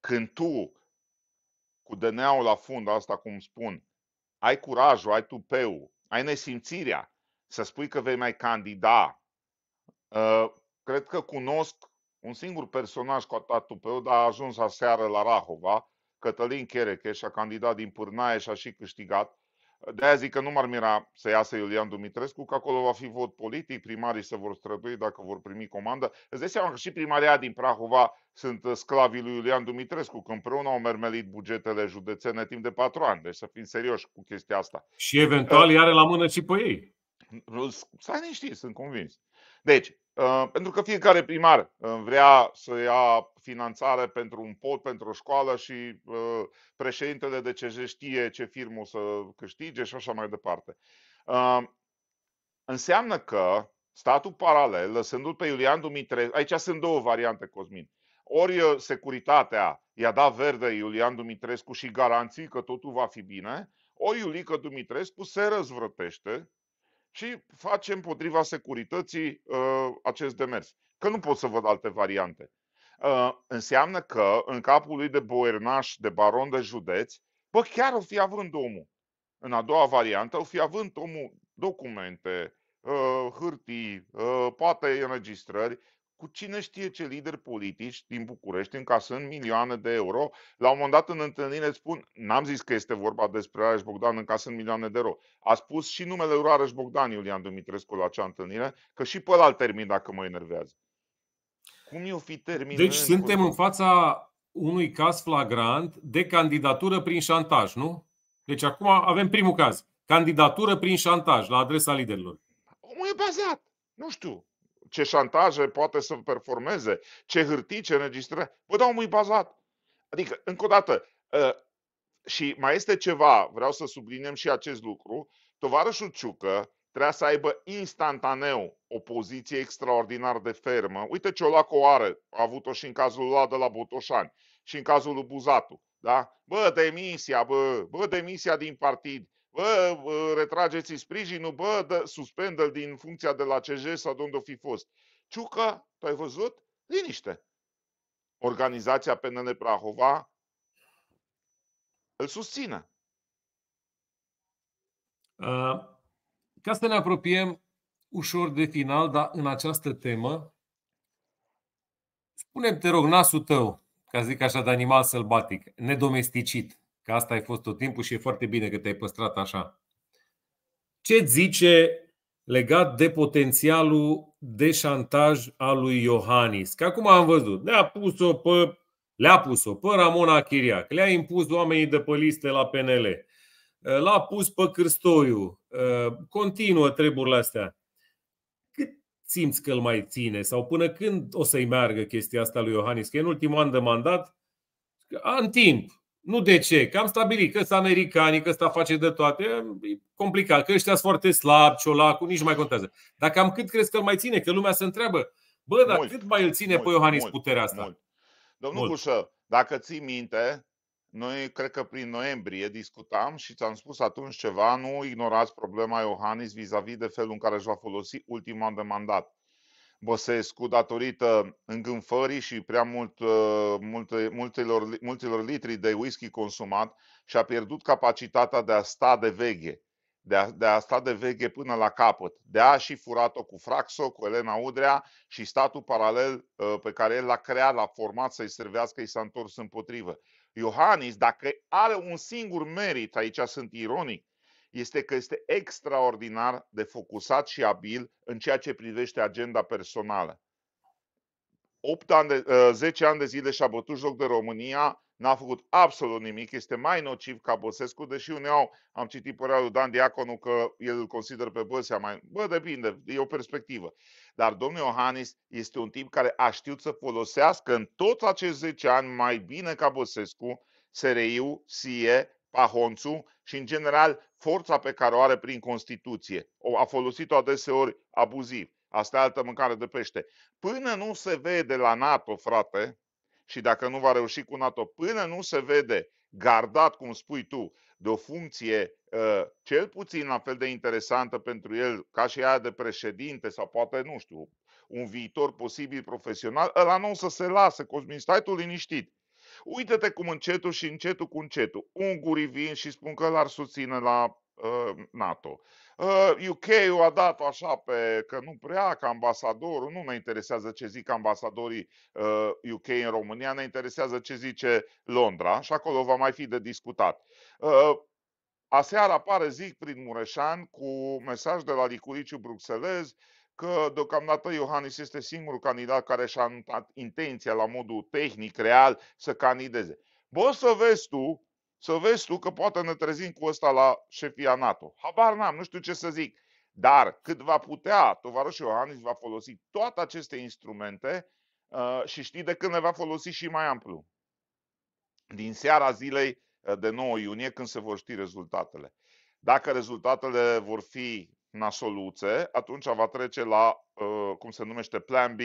Când tu cu DNA-ul la fund, asta cum spun, ai curajul, ai tupeu, ai nesimțirea să spui că vei mai candida. Uh, cred că cunosc un singur personaj cu atât tupeu, dar a ajuns aseară la Rahova, Cătălin Chereche și a candidat din Pârnaie și a și câștigat. De-aia zic că nu m-ar mira să iasă Iulian Dumitrescu, că acolo va fi vot politic, primarii se vor strădui dacă vor primi comandă. Îți dai seama că și primaria din Prahova sunt uh, sclavii lui Iulian Dumitrescu, că împreună au mermelit bugetele județene timp de patru ani. Deci să fim serioși cu chestia asta. Și eventual uh, are la mână și pe ei. Stai niște, sunt convins. Deci, Ă, pentru că fiecare primar ă, vrea să ia finanțare pentru un pod, pentru o școală și ă, președintele de CJ știe ce firmă o să câștige și așa mai departe. Înseamnă că statul paralel, lăsându-l pe Iulian Dumitrescu, aici sunt două variante, Cosmin. Ori securitatea i-a dat verde Iulian Dumitrescu și garanții că totul va fi bine, ori Iulica Dumitrescu se răzvrătește și face împotriva securității uh, acest demers. Că nu pot să văd alte variante. Uh, înseamnă că în capul lui de boernaș, de baron de județ, bă, chiar o fi având omul. În a doua variantă, o fi având omul documente, uh, hârtii, uh, poate înregistrări cu cine știe ce lideri politici din București, încasând milioane de euro, la un moment dat în întâlnire spun, n-am zis că este vorba despre Rareș Bogdan încasând milioane de euro. A spus și numele lui Rareș Bogdan Iulian Dumitrescu la acea întâlnire, că și pe ăla termin dacă mă enervează. Cum eu fi terminat? Deci suntem în fața unui caz flagrant de candidatură prin șantaj, nu? Deci acum avem primul caz. Candidatură prin șantaj la adresa liderilor. Omul e bazat. Nu știu ce șantaje poate să performeze, ce hârtii, ce înregistrări. Vă dau omul bazat. Adică, încă o dată, ă, și mai este ceva, vreau să subliniem și acest lucru, tovarășul Ciucă trebuia să aibă instantaneu o poziție extraordinar de fermă. Uite ce o lua are, a avut-o și în cazul lui de la Botoșani și în cazul lui Buzatu. Da? Bă, demisia, bă, bă, demisia din partid bă, retrageți sprijinul, bă, suspendă-l din funcția de la CJ sau de unde o fi fost. Ciucă, tu ai văzut? Liniște. Organizația PNL Prahova îl susține. Uh, ca să ne apropiem ușor de final, dar în această temă, spune te rog, nasul tău, ca zic așa, de animal sălbatic, nedomesticit că asta ai fost tot timpul și e foarte bine că te-ai păstrat așa. Ce zice legat de potențialul de șantaj al lui Iohannis? Că acum am văzut, ne-a pus-o pe, le-a pus-o pe Ramona Chiriac, le-a impus oamenii de pe liste la PNL, eh, l-a pus pe Cârstoiu, eh, continuă treburile astea. Cât simți că îl mai ține sau până când o să-i meargă chestia asta lui Iohannis? Că e în ultimul an de mandat, în timp, nu de ce, că am stabilit că sunt americani, că ăsta face de toate, e complicat, că ăștia sunt foarte slabi, ciolacul, nici nu mai contează. Dar cam cât crezi că îl mai ține? Că lumea se întreabă, bă, dar mult, cât mai îl ține mult, pe Iohannis mult, puterea asta? Mult. Domnul mult. Cușă, dacă ții minte, noi cred că prin noiembrie discutam și ți-am spus atunci ceva, nu ignorați problema Iohannis vis-a-vis de felul în care își va folosi ultimul an de mandat. Băsescu datorită îngânfării și prea mult, ă, multe, multilor, multilor litri de whisky consumat și a pierdut capacitatea de a sta de veghe, de a, de a sta de veghe până la capăt. De a și furat-o cu Fraxo, cu Elena Udrea și statul paralel ă, pe care el l-a creat, l-a format să-i servească, i s-a întors împotrivă. Iohannis, dacă are un singur merit, aici sunt ironic, este că este extraordinar de focusat și abil în ceea ce privește agenda personală. 8 ani de, 10 ă, ani de zile și-a bătut joc de România, n-a făcut absolut nimic, este mai nociv ca Băsescu, deși uneau am citit părerea lui Dan Diaconu că el îl consideră pe Băsea mai... Bă, depinde, e o perspectivă. Dar domnul Iohannis este un tip care a știut să folosească în tot acești 10 ani mai bine ca Băsescu SRI-ul, SIE, pahonțul și, în general, forța pe care o are prin Constituție. O, a folosit-o adeseori abuziv. Asta e altă mâncare de pește. Până nu se vede la NATO, frate, și dacă nu va reuși cu NATO, până nu se vede gardat, cum spui tu, de o funcție uh, cel puțin la fel de interesantă pentru el, ca și aia de președinte sau poate, nu știu, un viitor posibil profesional, ăla nu o să se lasă. Cosmin, stai tu liniștit. Uită-te cum încetul și încetul cu încetul. Ungurii vin și spun că l-ar susține la uh, NATO. Uh, UK-ul a dat-o așa pe că nu prea, că ambasadorul, nu ne interesează ce zic ambasadorii uh, UK în România, ne interesează ce zice Londra și acolo va mai fi de discutat. Uh, Aseară apare zic prin Mureșan cu mesaj de la Licuriciu Bruxelez, uh, că deocamdată Iohannis este singurul candidat care și-a anunțat intenția la modul tehnic, real, să candideze. Bă, să vezi tu, să vezi tu că poate ne trezim cu ăsta la șefia NATO. Habar n-am, nu știu ce să zic. Dar cât va putea, tovarășul Iohannis va folosi toate aceste instrumente uh, și știi de când le va folosi și mai amplu. Din seara zilei uh, de 9 iunie, când se vor ști rezultatele. Dacă rezultatele vor fi nasoluțe, atunci va trece la, uh, cum se numește, plan B.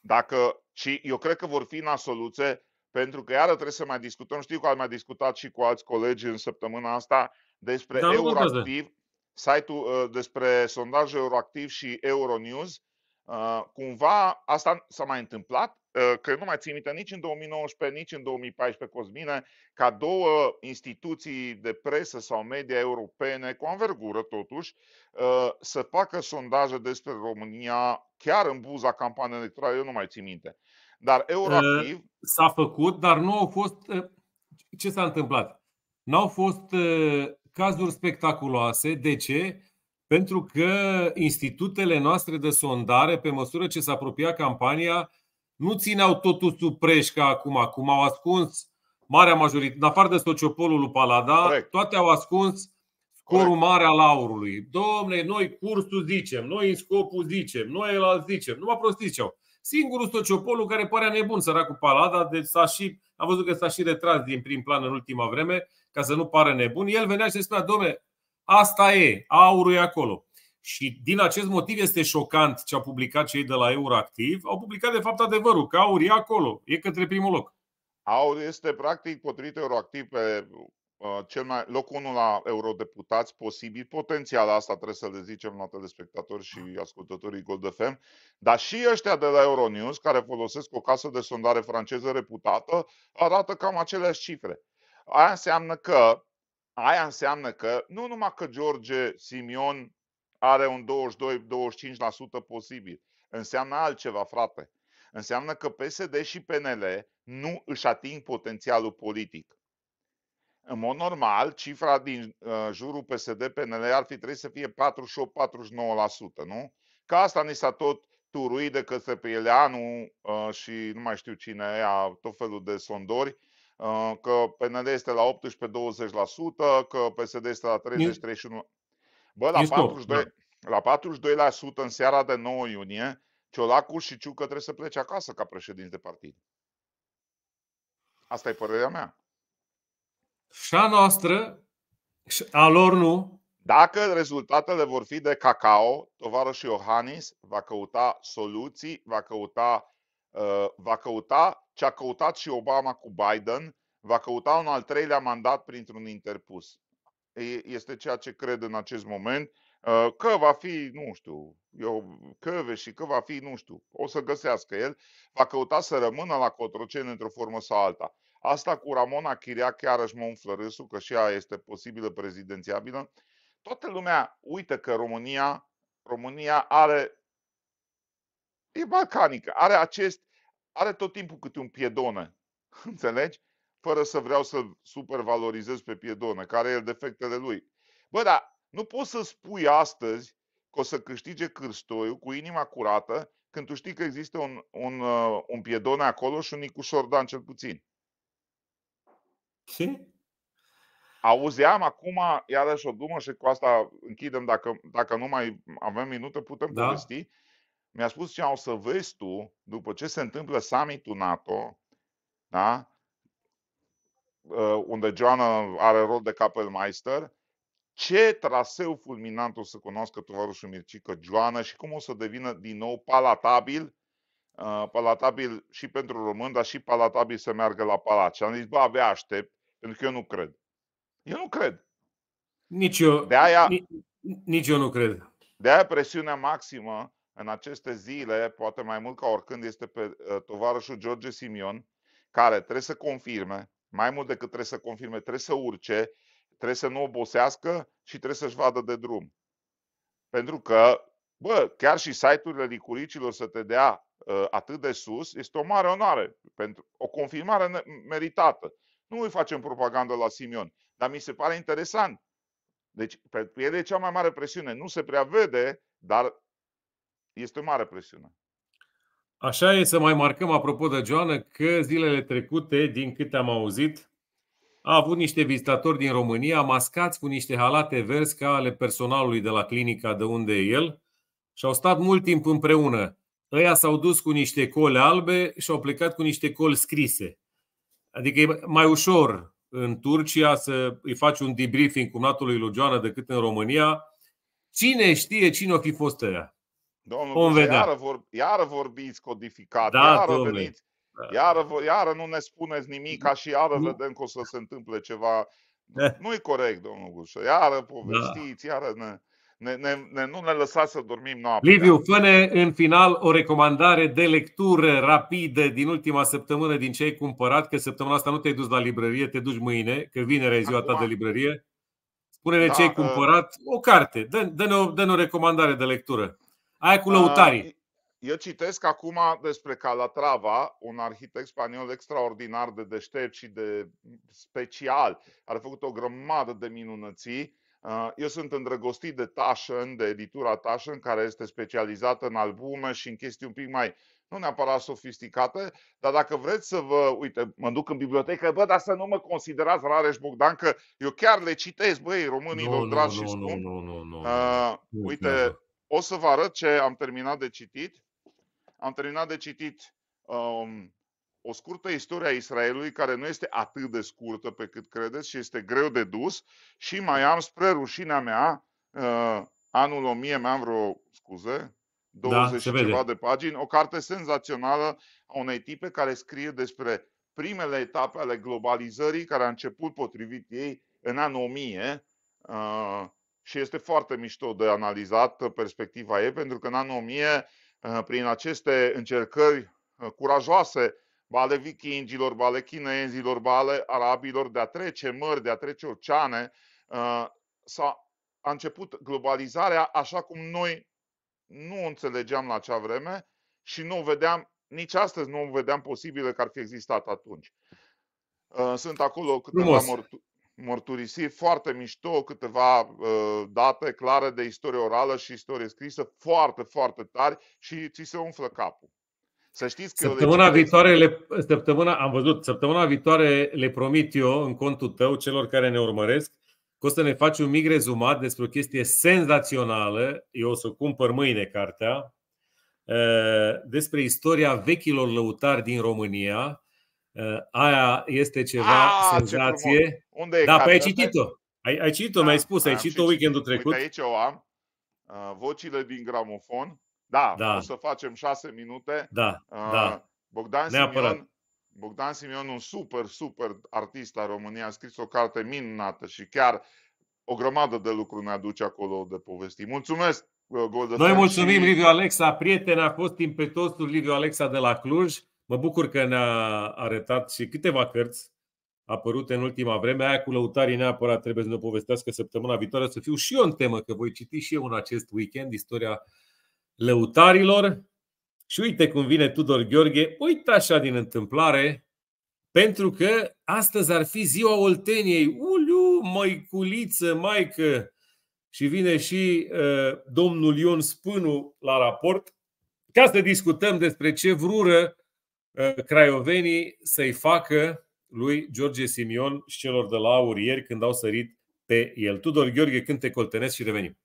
Dacă, și eu cred că vor fi nasoluțe, pentru că iară trebuie să mai discutăm, știu că am mai discutat și cu alți colegi în săptămâna asta despre da, Euroactiv, site-ul uh, despre sondajul Euroactiv și Euronews Ah, cumva asta s-a mai întâmplat, ah, că nu mai țin minte nici în 2019, nici în 2014, Cosmine, ca două instituții de presă sau media europene, cu anvergură totuși, ah, să facă sondaje despre România chiar în buza campaniei electorale, eu nu mai țin minte. Dar Euroactiv... S-a făcut, dar nu au fost... Ce s-a întâmplat? N-au fost cazuri spectaculoase. De ce? Pentru că institutele noastre de sondare, pe măsură ce s-a apropiat campania, nu țineau totul sub preș ca acum. Cum au ascuns marea majoritate, în afară de sociopolul lui Palada, Correct. toate au ascuns scorul mare al aurului. Domne, noi cursul zicem, noi în scopul zicem, noi el al zicem, numai prostii ziceau. Singurul sociopolul care părea nebun, săracul Palada, deci s-a și, am văzut că s-a și retras din prim plan în ultima vreme, ca să nu pară nebun, el venea și spunea, domne, Asta e, aurul e acolo. Și din acest motiv este șocant ce au publicat cei de la Euroactiv. Au publicat de fapt adevărul, că aurul e acolo, e către primul loc. Aur este practic potrivit Euroactiv pe uh, cel mai, locul 1 la eurodeputați posibil, potențial asta trebuie să le zicem la telespectatori și ascultătorii Gold FM, dar și ăștia de la Euronews, care folosesc o casă de sondare franceză reputată, arată cam aceleași cifre. Aia înseamnă că aia înseamnă că nu numai că George Simion are un 22-25% posibil, înseamnă altceva, frate. Înseamnă că PSD și PNL nu își ating potențialul politic. În mod normal, cifra din uh, jurul PSD-PNL ar fi trebuit să fie 48-49%, nu? Ca asta ni s-a tot turuit de către Pieleanu uh, și nu mai știu cine, a tot felul de sondori, uh, Uh, că PNL este la 18-20%, că PSD este la 30-31%. Bă, la 42%, da. la 42% în seara de 9 iunie, Ciolacu și Ciucă trebuie să plece acasă ca președinți de partid. Asta e părerea mea. Și a noastră, și a lor nu. Dacă rezultatele vor fi de cacao, tovarășul Iohannis va căuta soluții, va căuta, uh, va căuta ce a căutat și Obama cu Biden, va căuta un al treilea mandat printr-un interpus. Este ceea ce cred în acest moment, uh, că va fi, nu știu, eu căve și că va fi, nu știu, o să găsească el, va căuta să rămână la Cotroceni într-o formă sau alta. Asta cu Ramona Chiria chiar își mă umflă râsul, că și ea este posibilă prezidențiabilă. Toată lumea uită că România, România are, e balcanică, are acest are tot timpul câte un piedonă, înțelegi? Fără să vreau să supervalorizez pe piedonă, care e defectele lui. Bă, dar nu poți să spui astăzi că o să câștige Cârstoiu cu inima curată când tu știi că există un, un, uh, un piedone acolo și un Nicușor Dan cel puțin. Și? Auzeam acum, iarăși o dumă și cu asta închidem, dacă, dacă nu mai avem minute, putem da. povesti mi-a spus ce au să vezi tu după ce se întâmplă summitul NATO, da? Ă, unde Joana are rol de Capelmeister, ce traseu fulminant o să cunoască tovarășul Mircică Joana și cum o să devină din nou palatabil, ă, palatabil și pentru român, dar și palatabil să meargă la palat. Și am zis, bă, abia aștept, pentru că eu nu cred. Eu nu cred. Nici eu, de aia, nici, nici eu nu cred. De aia presiunea maximă în aceste zile, poate mai mult ca oricând, este pe uh, tovarășul George Simion, care trebuie să confirme, mai mult decât trebuie să confirme, trebuie să urce, trebuie să nu obosească și trebuie să-și vadă de drum. Pentru că, bă, chiar și site-urile licuricilor să te dea uh, atât de sus, este o mare onoare, pentru o confirmare meritată. Nu îi facem propagandă la Simion, dar mi se pare interesant. Deci, pentru el e cea mai mare presiune. Nu se prea vede, dar este o mare presiune. Așa e să mai marcăm, apropo de Joană, că zilele trecute, din câte am auzit, a avut niște vizitatori din România mascați cu niște halate verzi ca ale personalului de la clinica de unde e el și au stat mult timp împreună. Ăia s-au dus cu niște cole albe și au plecat cu niște coli scrise. Adică e mai ușor în Turcia să îi faci un debriefing cumnatului lui Joana decât în România. Cine știe cine o fi fost ăia? Domnul, Vom vedea. Iară, vor, iară vorbiți codificat, da, iară domnule. veniți, da. iară, iară nu ne spuneți nimic, ca și iară nu. vedem că o să se întâmple ceva. nu e corect, domnul Gușă. Iară povestiți, da. iară ne, ne, ne, ne, nu ne lăsați să dormim noaptea. Liviu, fă în final o recomandare de lectură rapidă din ultima săptămână din ce ai cumpărat, că săptămâna asta nu te-ai dus la librărie, te duci mâine, că vinere e ziua Acum, ta de librărie. Spune-ne da, ce ai uh, cumpărat, o carte, dă, dă-ne, o, dă-ne o recomandare de lectură. Aia cu lăutarii. Ah, eu citesc acum despre Calatrava, un arhitect spaniol extraordinar de deștept și de special. Are făcut o grămadă de minunății. Ah, eu sunt îndrăgostit de Taschen, de editura Taschen, care este specializată în albume și în chestii un pic mai, nu neapărat sofisticate, dar dacă vreți să vă, uite, mă duc în bibliotecă, bă, dar să nu mă considerați Rareș Bogdan, că eu chiar le citesc, băi, românilor no, dragi no, și Nu, nu, nu, nu, ah, nu. no, no. uite, o să vă arăt ce am terminat de citit. Am terminat de citit um, o scurtă istorie a Israelului, care nu este atât de scurtă pe cât credeți și este greu de dus. Și mai am, spre rușinea mea, uh, anul 1000, mai am vreo, scuze, 20 da, ceva de pagini, o carte senzațională a unei tipe care scrie despre primele etape ale globalizării care a început potrivit ei în anul 1000, uh, și este foarte mișto de analizat perspectiva ei, pentru că în anul 1000, eh, prin aceste încercări eh, curajoase, ba ale vikingilor, ba ale chinezilor, ba ale arabilor, de a trece mări, de a trece oceane, eh, s-a a început globalizarea așa cum noi nu o înțelegeam la acea vreme și nu o vedeam, nici astăzi nu o vedeam posibilă că ar fi existat atunci. Sunt acolo câteva mărturii mărturisi foarte mișto câteva uh, date clare de istorie orală și istorie scrisă, foarte, foarte tari și ți se umflă capul. Să știți că săptămâna viitoare, le, săptămâna, am văzut, săptămâna viitoare le promit eu în contul tău celor care ne urmăresc că o să ne faci un mic rezumat despre o chestie senzațională, eu o să cumpăr mâine cartea, uh, despre istoria vechilor lăutari din România, Ă, aia este ceva A, ah, senzație. Ce Unde e da, păi ai citit-o. Ai, ai citit-o, da, mi-ai spus, ai citit-o weekendul trecut. Uite, aici o am. Ă, vocile din gramofon. Da, da. o să facem șase minute. Da, ă, da. Bogdan Neapărat. Simion, Bogdan Simion, un super, super artist la România, a scris o carte minunată și chiar o grămadă de lucruri ne aduce acolo de povesti. Mulțumesc, uh, Golden Noi mulțumim, și... Liviu Alexa, prieten, a fost impetuosul Liviu Alexa de la Cluj. Mă bucur că ne-a arătat și câteva cărți apărute în ultima vreme. Aia cu lăutarii neapărat trebuie să ne povestească săptămâna viitoare. Să fiu și eu în temă, că voi citi și eu în acest weekend istoria lăutarilor. Și uite cum vine Tudor Gheorghe, uite așa din întâmplare, pentru că astăzi ar fi ziua Olteniei. Uliu, măiculiță, maică! Și vine și uh, domnul Ion Spânu la raport ca să discutăm despre ce vrură Ă, craiovenii să-i facă lui George Simion și celor de la aur ieri când au sărit pe el. Tudor Gheorghe, când te coltenesc și revenim.